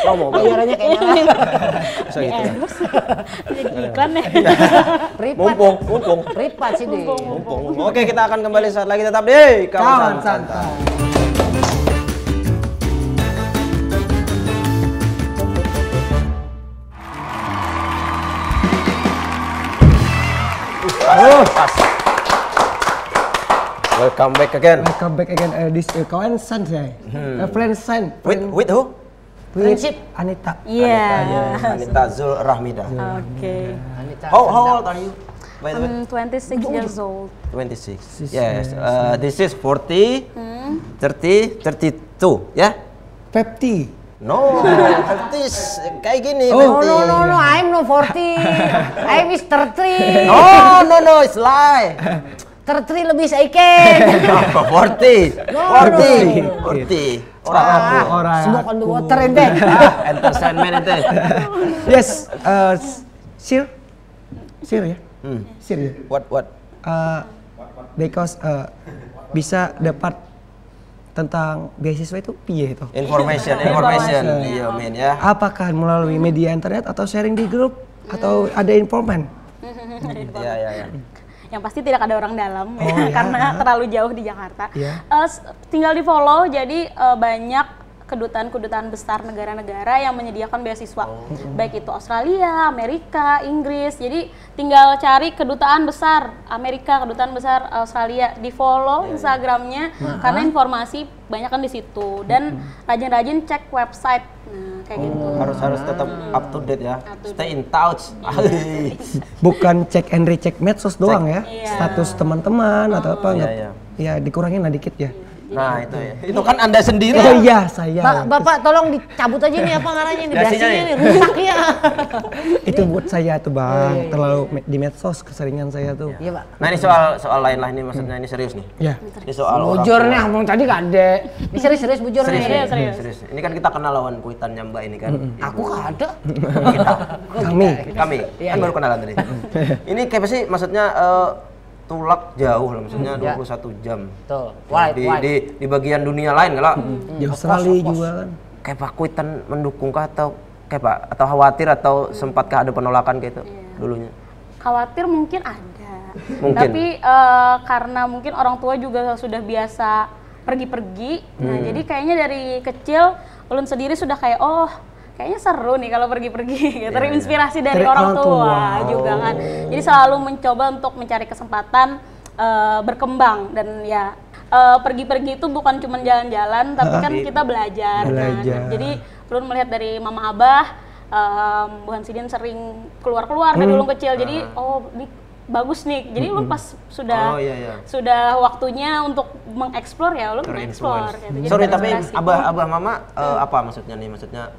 Promo bayarannya kayaknya lah. so gitu. Ya. Iya, Jadi iya. iklan nih. Ya. Iya. Pripat.
Mumpung, mumpung. Ripat sih deh. Mumpung, mumpung. Oke, kita akan kembali saat lagi tetap di Kawan Santai. Oh, pas. Welcome back again.
Welcome back again. Uh, this uh, eh, Kawansan saya. Eh? Hmm. Uh, friend San.
With, with who?
Friendship. Anita. Yeah. Anita, yeah. Anita
Zul Rahmida.
Okay. Anita. How, how old are you? By the way? I'm 26 years old.
26. Yes. Uh, this is 40, hmm. 30, 32. Yeah. 50. No, artis kayak gini oh, nanti. No, no, no, I'm no 40. I'm is 33. No, no, no, it's lie.
33 lebih sedikit.
40. No, 40. 40.
Orang aku, orang Semua on the water ente.
Ah, entertainment ente. Yes, uh, sir. Sir ya.
Hmm. Sir ya. What what?
Uh, because uh, bisa dapat tentang beasiswa itu piye itu?
Information,
information, iya men ya.
Apakah melalui media internet atau sharing di grup atau hmm. ada informan? [laughs]
Iya iya iya. Yang pasti tidak ada orang dalam oh, ya, [laughs] karena ya. terlalu jauh di Jakarta. Ya. Uh, tinggal di follow jadi uh, banyak kedutaan-kedutaan besar negara-negara yang menyediakan beasiswa. Oh. Baik itu Australia, Amerika, Inggris. Jadi tinggal cari kedutaan besar Amerika, kedutaan besar Australia, di follow yeah, iya. Instagramnya yeah. karena informasi banyak kan di situ dan hmm. rajin-rajin cek website nah, kayak oh,
gitu. Harus harus tetap hmm. up to date ya. To date. Stay in touch. Iya. [laughs]
Bukan cek and recheck medsos doang cek. ya. Yeah. Status teman-teman oh. atau apa enggak. Oh. Yeah, yeah. Ya iya. dikurangin lah dikit ya. Yeah
Nah, nah itu ya. ya. Itu kan anda sendiri. Oh iya saya.
Ba
Bapak tolong dicabut aja nih apa ngaranya ini biasanya ini ya? rusak ya.
[laughs] itu buat saya tuh bang iya, iya, terlalu di medsos keseringan saya tuh. Iya pak.
Nah ini soal soal lain lain ini maksudnya ini serius nih. Iya. Ini soal. Bujur nih
abang tadi ada Ini serius serius bujur serius, nih. Serius,
serius. Ini kan kita kenal lawan kuitan mbak ini kan. Mm -hmm. Aku kade. Kita. Kami. Kami. Kan baru kenalan tadi. ini kayak sih maksudnya uh, tulak jauh lah maksudnya hmm, ya. 21 jam. Betul. Nah, wide, di, wide. di di bagian dunia lain kalau hmm. di Australia juga kan. Kayak Pak Kuitan mendukung kah atau kayak Pak atau khawatir atau hmm. sempatkah ada penolakan gitu yeah. dulunya?
Khawatir mungkin ada. Mungkin. Tapi uh, karena mungkin orang tua juga sudah biasa pergi-pergi. Nah, hmm. Nah, jadi kayaknya dari kecil ulun sendiri sudah kayak oh kayaknya seru nih kalau pergi-pergi [laughs] yeah, iya, Terinspirasi yeah. dari, orang tua, wow. juga kan. Oh. Jadi selalu mencoba untuk mencari kesempatan uh, berkembang dan ya eh, pergi-pergi uh, itu bukan cuma jalan-jalan [laughs] tapi kan kita belajar, kan. belajar. Kan? Jadi perlu melihat dari mama abah um, Bu Hansidin sering keluar-keluar hmm. dari ulung kecil. Jadi ah. oh ini bagus nih. Jadi mm -hmm. lu pas sudah oh, iya, iya. sudah waktunya untuk mengeksplor ya lu mengeksplor. Gitu. Sorry tapi gitu. abah
abah mama uh, apa maksudnya nih maksudnya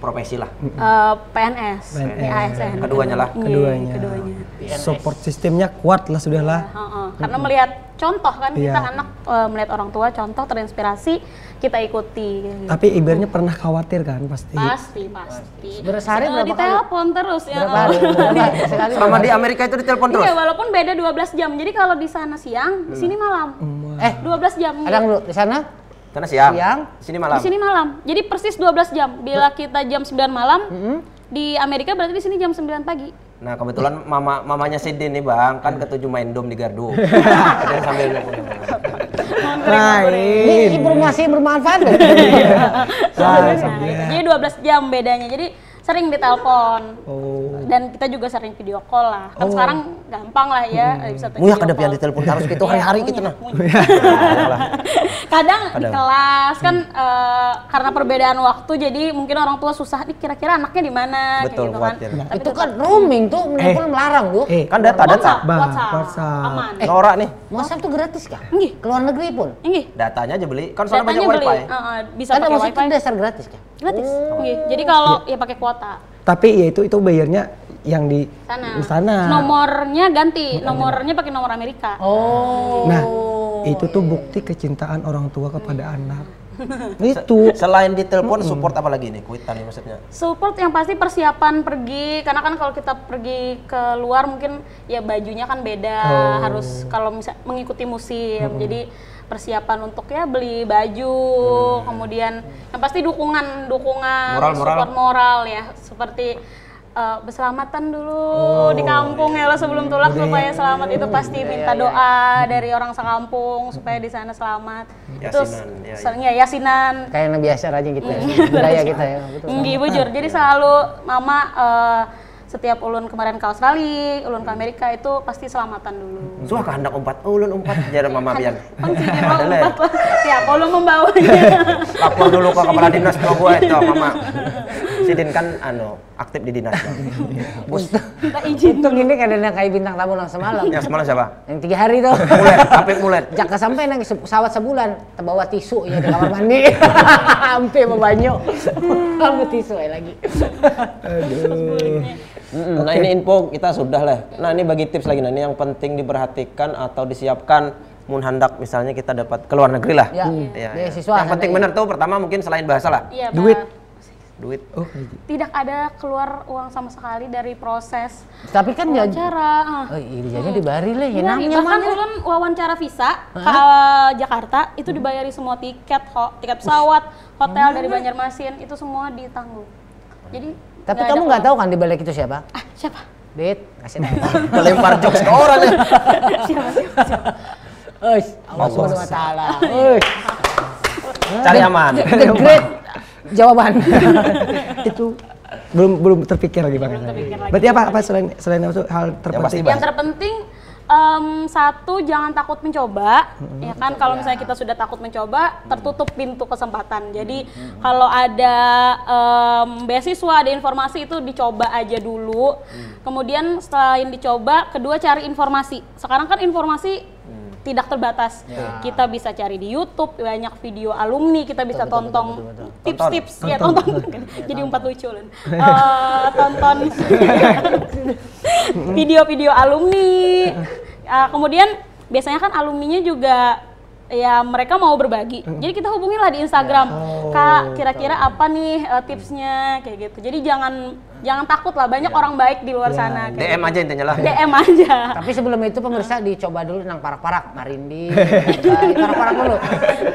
profesi lah? Uh,
eh, PNS, PNS. ASN. Keduanya lah. Iya, keduanya. Keduanya. PNS. Support
sistemnya kuat lah sudah lah.
Uh, uh, uh. Karena melihat contoh kan yeah. kita anak uh, melihat orang tua contoh terinspirasi kita ikuti. Tapi ibarnya
pernah khawatir kan pasti. Pasti
pasti. Bersari berapa ditelepon terus ya. Berapa hari? Sama di Amerika itu ditelepon terus. Iya walaupun beda 12 jam. Jadi kalau di sana siang, di sini malam. Eh 12 jam. Ada di
sana? Karena siang. Siang. Di sini malam. Di sini
malam. Jadi persis 12 jam. Bila kita jam 9 malam, mm -hmm. di Amerika berarti di sini jam 9 pagi.
Nah, kebetulan mama mamanya Sidi nih, Bang, kan mm. ketujuh main dom di gardu. Ada [laughs] sambil nah, Ini
informasi bermanfaat [laughs] iya.
nah, Jadi
12 jam bedanya. Jadi sering ditelepon
oh. dan
kita juga sering video call lah kan oh. sekarang gampang lah ya hmm. bisa muya yang
ditelepon harus gitu iya, hari
hari gitu nah iya. [laughs] kadang di kelas kan hmm. uh, karena perbedaan waktu jadi mungkin orang tua susah nih kira-kira anaknya di mana gitu
kan nah, Tapi
itu kan roaming tuh menelpon
eh. melarang tuh eh. kan data data WhatsApp, WhatsApp. aman eh. Nora nih WhatsApp tuh gratis kah? Enggih. Keluar negeri pun? Enggih. Datanya aja beli. Kan soalnya banyak wifi. Beli, eh,
eh, bisa pakai wifi. dasar gratis kah? Gratis. Oh. Jadi kalau ya pakai kuota kota.
Tapi
ya itu itu bayarnya yang di sana. sana.
Nomornya ganti, nomornya pakai nomor Amerika. Oh. Nah,
itu tuh bukti kecintaan orang tua kepada hmm. anak. [laughs] itu selain ditelepon hmm. support apa lagi nih kuitan nih maksudnya
support yang pasti persiapan pergi karena kan kalau kita pergi ke luar mungkin ya bajunya kan beda oh. harus kalau misal mengikuti musim hmm. jadi persiapan untuk ya beli baju, hmm. kemudian yang pasti dukungan, dukungan, moral, support moral, moral ya seperti uh, eh, berselamatan dulu oh, di kampung ya lo sebelum iya. tulak udah, supaya selamat itu pasti iya, minta iya, doa iya. dari orang sekampung supaya di sana selamat.
Yasinan, Terus iya, iya.
seringnya yasinan. Kayak yang
biasa aja gitu ya, budaya kita ya. [laughs] Enggih
bujur. Iya. Jadi selalu mama uh, setiap ulun kemarin ke Australia, ulun ke Amerika itu pasti selamatan dulu.
Suah hendak umpat, oh, ulun umpat, jadi mama kan bian. umpat?
Ya kalau membawanya?
Aku dulu ke kepala dinas kalau gue itu mama. Sidin kan anu aktif di dinas. Bus.
Tak izin. Untung ini kan ada kayak bintang tamu nang semalam. Yang semalam siapa? Yang tiga hari tuh. Mulet, tapi mulet. Jaka sampai nang pesawat sebulan, terbawa tisu ya di kamar mandi. [laughs] Sampai mau banyo. Kamu tisu ya, lagi.
Aduh. Mm-hmm. Okay. Nah ini info kita sudah lah. Nah ini bagi tips lagi, nah ini yang penting diperhatikan atau disiapkan mun handak misalnya kita dapat ke luar negeri lah. Iya. Hmm. Ya, ya. ya. Siswa yang penting benar tuh pertama mungkin selain bahasa lah. Ya, Duit duit. Oh. Iya.
Tidak ada keluar uang sama sekali dari proses. Tapi kan nggak ya- wawancara. Ah. Oh,
iya, jadinya hmm. Iya, lah ya. Nah, kan
ulun wawancara visa huh? ke eh, Jakarta itu hmm. dibayari semua tiket, ho, tiket pesawat, hotel Mana? dari Banjarmasin itu semua ditanggung. Jadi tapi kamu nggak
tahu kan di balik itu siapa? Ah, siapa? Dit, kasih Melempar [laughs] [laughs] jokes ke orang ya. [laughs] siapa, siapa, siapa? Allah SWT. Cari aman. The, the great jawaban.
itu
belum belum terpikir lagi Bang. Berarti apa apa selain selain itu hal terpenting? yang
terpenting um, satu jangan takut mencoba hmm, ya kan kalau misalnya kita sudah takut mencoba tertutup pintu kesempatan jadi hmm. kalau ada um, beasiswa ada informasi itu dicoba aja dulu hmm. kemudian selain dicoba kedua cari informasi sekarang kan informasi tidak terbatas. Ya. Kita bisa cari di YouTube banyak video alumni, kita bisa betul, tonton tips-tips ya tonton. [laughs] Jadi umpat ya, lucu lan. Eh, tonton [laughs] video-video alumni. Uh, kemudian biasanya kan alumninya juga ya mereka mau berbagi. Jadi kita hubungilah di Instagram. Ya. Oh, Kak, kira-kira apa nih uh, tipsnya kayak gitu. Jadi jangan jangan takut lah banyak yeah. orang baik di luar yeah. sana iya. DM
gitu. aja intinya lah
DM aja [laughs] tapi sebelum itu pemirsa dicoba dulu nang parak-parak Marindi [laughs] nah, parak-parak dulu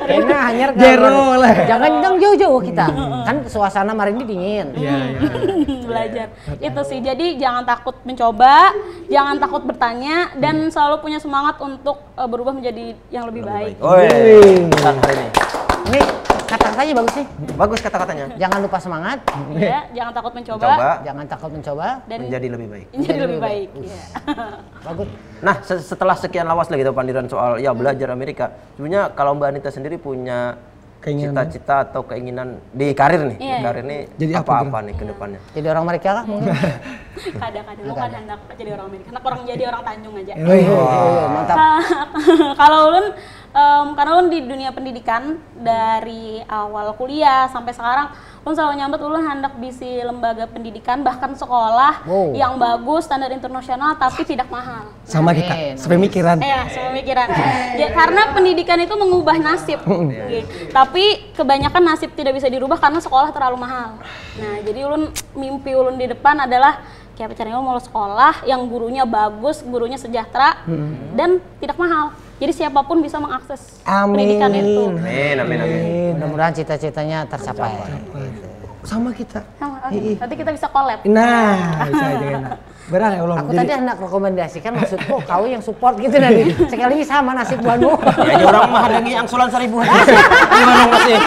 karena hanya [laughs] jero lah jangan jangan jauh-jauh kita kan
suasana Marindi dingin yeah, iya, iya. yeah. belajar itu sih jadi jangan takut mencoba jangan takut bertanya dan hmm. selalu punya semangat untuk uh, berubah menjadi yang lebih, lebih baik. baik. Oh,
yeah katanya bagus sih. Bagus kata-katanya. Jangan lupa semangat. [laughs] ya,
jangan takut mencoba. Coba. Jangan takut mencoba. Dan menjadi
lebih baik. [laughs] Menjadi lebih baik.
Ya. [laughs] bagus.
Nah, setelah sekian lawas lagi gitu pandiran soal ya belajar Amerika. Sebenarnya kalau Mbak Anita sendiri punya cita-cita atau keinginan di karir nih, yeah. di karir nih jadi apa-apa nih ke depannya? Jadi orang Amerika lah mungkin.
Kadang-kadang kan hendak jadi orang Amerika, anak orang jadi orang Tanjung aja. Oh, mantap. Kalau lu um, karena lo di dunia pendidikan dari awal kuliah sampai sekarang lo selalu nyambut lo hendak bisi lembaga pendidikan bahkan sekolah wow. yang bagus standar internasional tapi tidak mahal
sama kita mikiran ya
mikiran ya, karena pendidikan itu mengubah nasib hmm. tapi kebanyakan nasib tidak bisa dirubah karena sekolah terlalu mahal nah jadi ulun mimpi ulun di depan adalah kayak pacarnya lo mau sekolah yang gurunya bagus gurunya sejahtera mm -hmm. dan tidak mahal jadi siapapun bisa mengakses amin. pendidikan itu.
Amin, amin, amin. Mudah-mudahan cita-citanya tercapai.
Sama kita. Sama, okay. Iya, iya. Nanti kita bisa collab. Nah, bisa aja
enak. [laughs]
Benar ya Allah. Aku jadi... tadi
hendak rekomendasikan maksudku kau yang support gitu nanti. [laughs] Sekali ya, ini sama nasib buanmu. ya orang mah harga
angsulan seribu. [laughs] Gimana masih? Oh,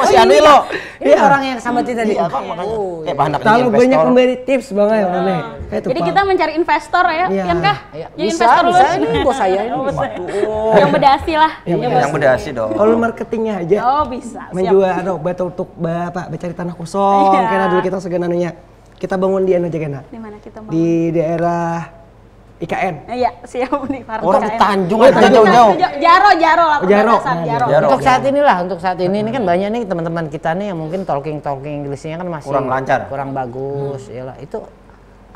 masih aneh iya. lo. Ini iya. orang
yang sama cinta di apa iya, makanya. Oh,
Kayak Terlalu banyak memberi tips Bang ya Allah. Nah.
Jadi kita mencari investor ya, ya. kan kah? Ya investor lu. Bisa ini bos saya ini. Yang bedasi lah.
Yang bedasi dong. Kalau marketingnya aja. Oh
bisa. Menjual ada
obat untuk Bapak bercari tanah kosong karena dulu kita segenanya. Kita bangun di mana aja kena? Di
mana kita bangun?
Di daerah IKN.
Eh, iya, siap nih Farhan. Tanjung aja jauh-jauh. Jaro, Jaro lah. Jaro. Nah, Jaro. Jaro. Untuk saat iya.
inilah, untuk saat ini ini kan banyak nih teman-teman kita nih yang mungkin talking talking Inggrisnya kan masih kurang lancar. Kurang bagus. Hmm. lah itu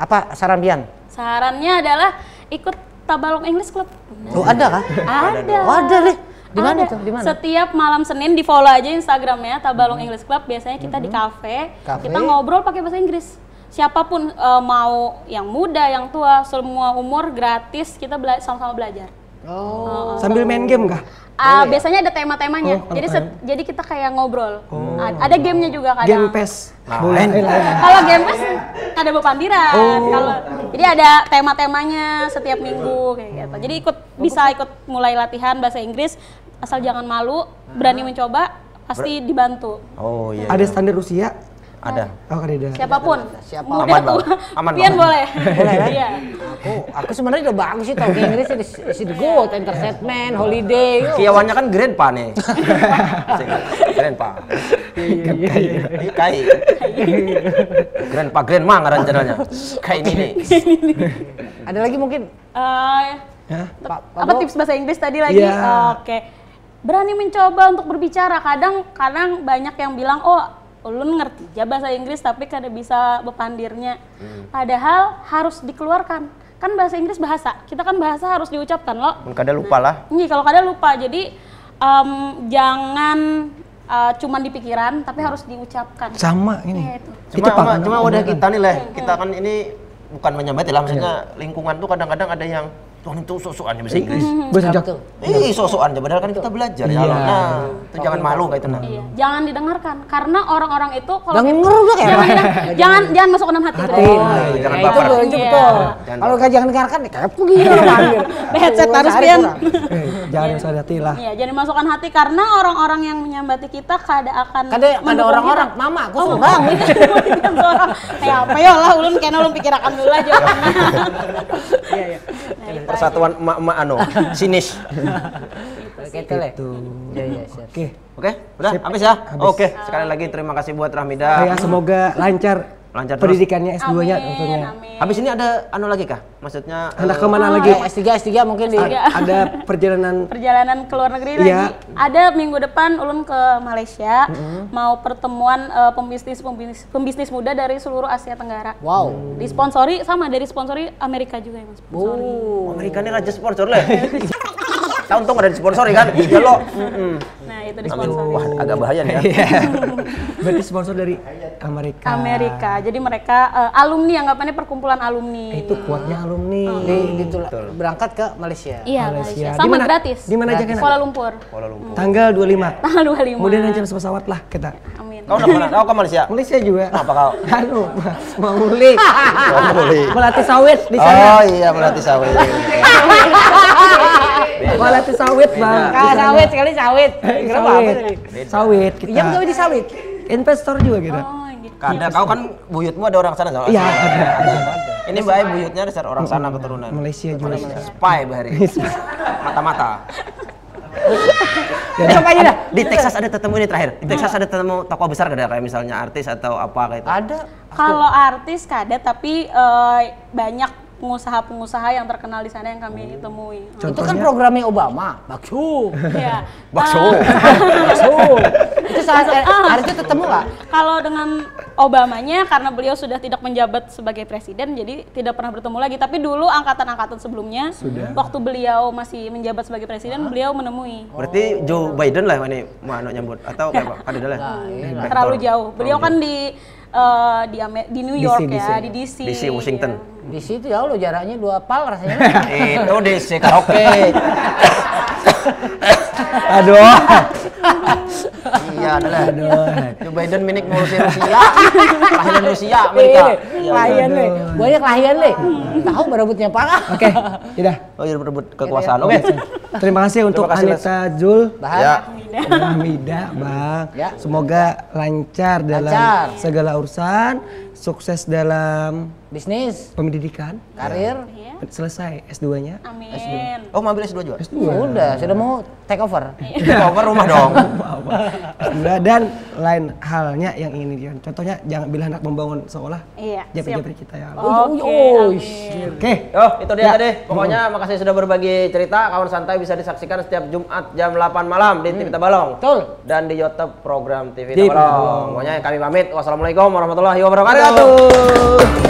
apa saran Bian?
Sarannya adalah ikut Tabalong English Club. Oh, ada kah? ada. Oh, ada deh. Di mana tuh? Di mana? Setiap malam Senin di follow aja Instagramnya Tabalong hmm. English Club. Biasanya kita di kafe, hmm. kita ngobrol pakai bahasa Inggris siapapun e, mau yang muda, yang tua, semua umur gratis kita bela sama-sama belajar. Oh.
Uh, Sambil main game kah?
Uh, biasanya ada tema-temanya. Oh, jadi set, ya? jadi kita kayak ngobrol. Oh. Ada, gamenya juga kadang. Game pes. Nah. Boleh. Kalau game pes ada bepandiran. Oh. Kalau jadi ada tema-temanya setiap minggu kayak gitu. Jadi ikut bisa ikut mulai latihan bahasa Inggris asal jangan malu, berani nah. mencoba pasti dibantu.
Oh iya. Ada iya. standar usia ada. Oh, kandidat. Siapapun.
Siapapun. Muda aman, tua. Aman, Pian
boleh.
[laughs] Boleh kan? Iya. Aku aku sebenarnya udah bagus sih tau Inggris is, di the good, entertainment,
holiday. Kiawannya kan grand pa nih. [laughs] grand pa. Kai. Grand pa grand mang, rencananya. Kai ini nih.
Ada lagi mungkin? Uh, apa tips bahasa Inggris tadi lagi? Yeah. Oke. Berani mencoba untuk berbicara. Kadang kadang banyak yang bilang, "Oh, ulun ngerti ya bahasa Inggris tapi kada bisa bepandirnya hmm. padahal harus dikeluarkan kan bahasa Inggris bahasa kita kan bahasa harus diucapkan loh kada lupa lah nih kalau kada lupa jadi um, jangan uh, cuman di pikiran tapi harus diucapkan sama ini ya, itu.
cuma cuma, cuma udah kita nih leh iya, iya. kita kan ini bukan menyambat ya, lah maksudnya iya. lingkungan tuh kadang-kadang ada yang Tuhan itu sosokan bahasa eh, Inggris. Eh, bahasa Jawa. Ih, iya, iya. sosokan aja padahal kan kita belajar ya. Iya. Nah, itu jangan malu kayak tenang.
Jangan didengarkan karena orang-orang itu kalau jangan ngerubah ya. Jangan, jangan jangan masuk ke dalam hati. Nah, jangan baper. Itu
betul. Kalau
enggak jangan
dengarkan ya kayak gitu kan.
[laughs]
Headset harus pian.
Eh, jangan usah hati lah.
Iya, jangan masukkan hati karena orang-orang yang menyambati kita kada akan Kada ada orang-orang, mama aku sumbang. Kayak apa ya lah ulun kena ulun pikirakan dulu aja.
[laughs] Iya, iya persatuan emak-emak anu [laughs] sinis gitu ya ya oke oke udah habis ya oke sekali lagi terima kasih buat Rahmida ya semoga
lancar
lancar terus. Pendidikannya S2-nya tentunya. Habis ini ada anu lagi kah? Maksudnya hendak eh, ke mana oh, ah, lagi? S3, S3 mungkin S3. Di, ada perjalanan [laughs]
perjalanan ke luar negeri iya. lagi. Ada minggu depan ulun ke Malaysia mm -hmm. mau pertemuan uh, pembisnis, pembisnis pembisnis muda dari seluruh Asia Tenggara. Wow. Disponsori sama dari sponsori Amerika juga yang Mas.
Sponsori. Oh, Amerika ini raja sponsor lah. [laughs] Tahun untung ada sponsor kan? Ya Mm -mm itu disponsori. Wah, agak bahaya nih ya. Iya.
[laughs] Berarti sponsor dari Amerika. Amerika.
Jadi mereka uh, alumni anggapannya perkumpulan alumni.
Eh, itu kuatnya alumni. Oh. Di, di berangkat ke Malaysia. Iya, Malaysia. Malaysia. Sama gratis.
Di mana aja kan? Kuala Lumpur. Kuala Lumpur. lima.
[laughs] Tanggal 25. Tanggal 25. Kemudian sama pesawat lah kita.
Amin. Kau udah pernah kau ke Malaysia? Malaysia juga. Apa kau? [laughs] Aduh, mau Mau muli. Melatih sawit di sana. Oh iya, melatih sawit. Walet itu sawit, Bang. Ah,
sawit sekali sawit. Eh, Kira sawit.
Sawit kita. Iya, betul
di sawit.
Investor juga kita. Oh,
gitu. Kadang kau kan buyutmu ada orang sana Iya, ada. Ini baik buyutnya ada orang sana keturunan. Malaysia juga. Spy bahari. Mata-mata. Ya. Coba aja dah. Di Texas ada ketemu ini terakhir. Di Texas ada ketemu tokoh besar gak ada kayak misalnya artis atau apa kayak itu. Ada.
Kalau artis kada tapi eh, banyak pengusaha-pengusaha yang terkenal di sana yang kami oh. temui. Contohnya? Itu kan
programnya Obama,
bakso. Iya. bakso. Ah.
bakso. [laughs] itu salah eh, hari harusnya ketemu nggak? Kalau dengan Obamanya karena beliau sudah tidak menjabat sebagai presiden jadi tidak pernah bertemu lagi. Tapi dulu angkatan-angkatan sebelumnya sudah. waktu beliau masih menjabat sebagai presiden ah. beliau menemui.
Berarti oh. Joe Biden lah ini mau nyambut atau apa? Ada lah. [laughs] Iya. Terlalu jauh.
Beliau kan di Eh, di, di New York DC, ya, DC. di DC. DC Washington. Ya. DC itu ya lo jaraknya dua pal rasanya.
[laughs] itu DC karaoke. [laughs] Aduh. [laughs] [laughs] iya adalah Joe Biden minik ngurusi Rusia kelahiran
Rusia
iya, Amerika kelahiran. Iya, iya. nih
banyak kelahian nih hmm. tahu berebutnya pak. oke
tidak oh iya berebut kekuasaan oke terima
kasih untuk Anita Jul Bahan ya. Hamida Bang ya. semoga lancar dalam lancar. segala urusan sukses dalam Bisnis. Pendidikan. Karir. Ya. Selesai S2-nya. Amin.
S2. Oh, mau ambil S2 juga? S2. Ya udah, sudah mau take over. Iya. take over rumah dong.
S2 [laughs] dan lain halnya yang ingin dia. Contohnya jangan bilang anak membangun seolah. Iya. siap japri kita ya. Oke. Okay, Oke. Oh,
itu dia ya. tadi. Pokoknya hmm. makasih sudah berbagi cerita. Kawan santai bisa disaksikan setiap Jumat jam 8 malam di hmm. TV Tabalong. Betul. Dan di YouTube program TV Tabalong. Pokoknya kami pamit. Wassalamualaikum warahmatullahi wabarakatuh.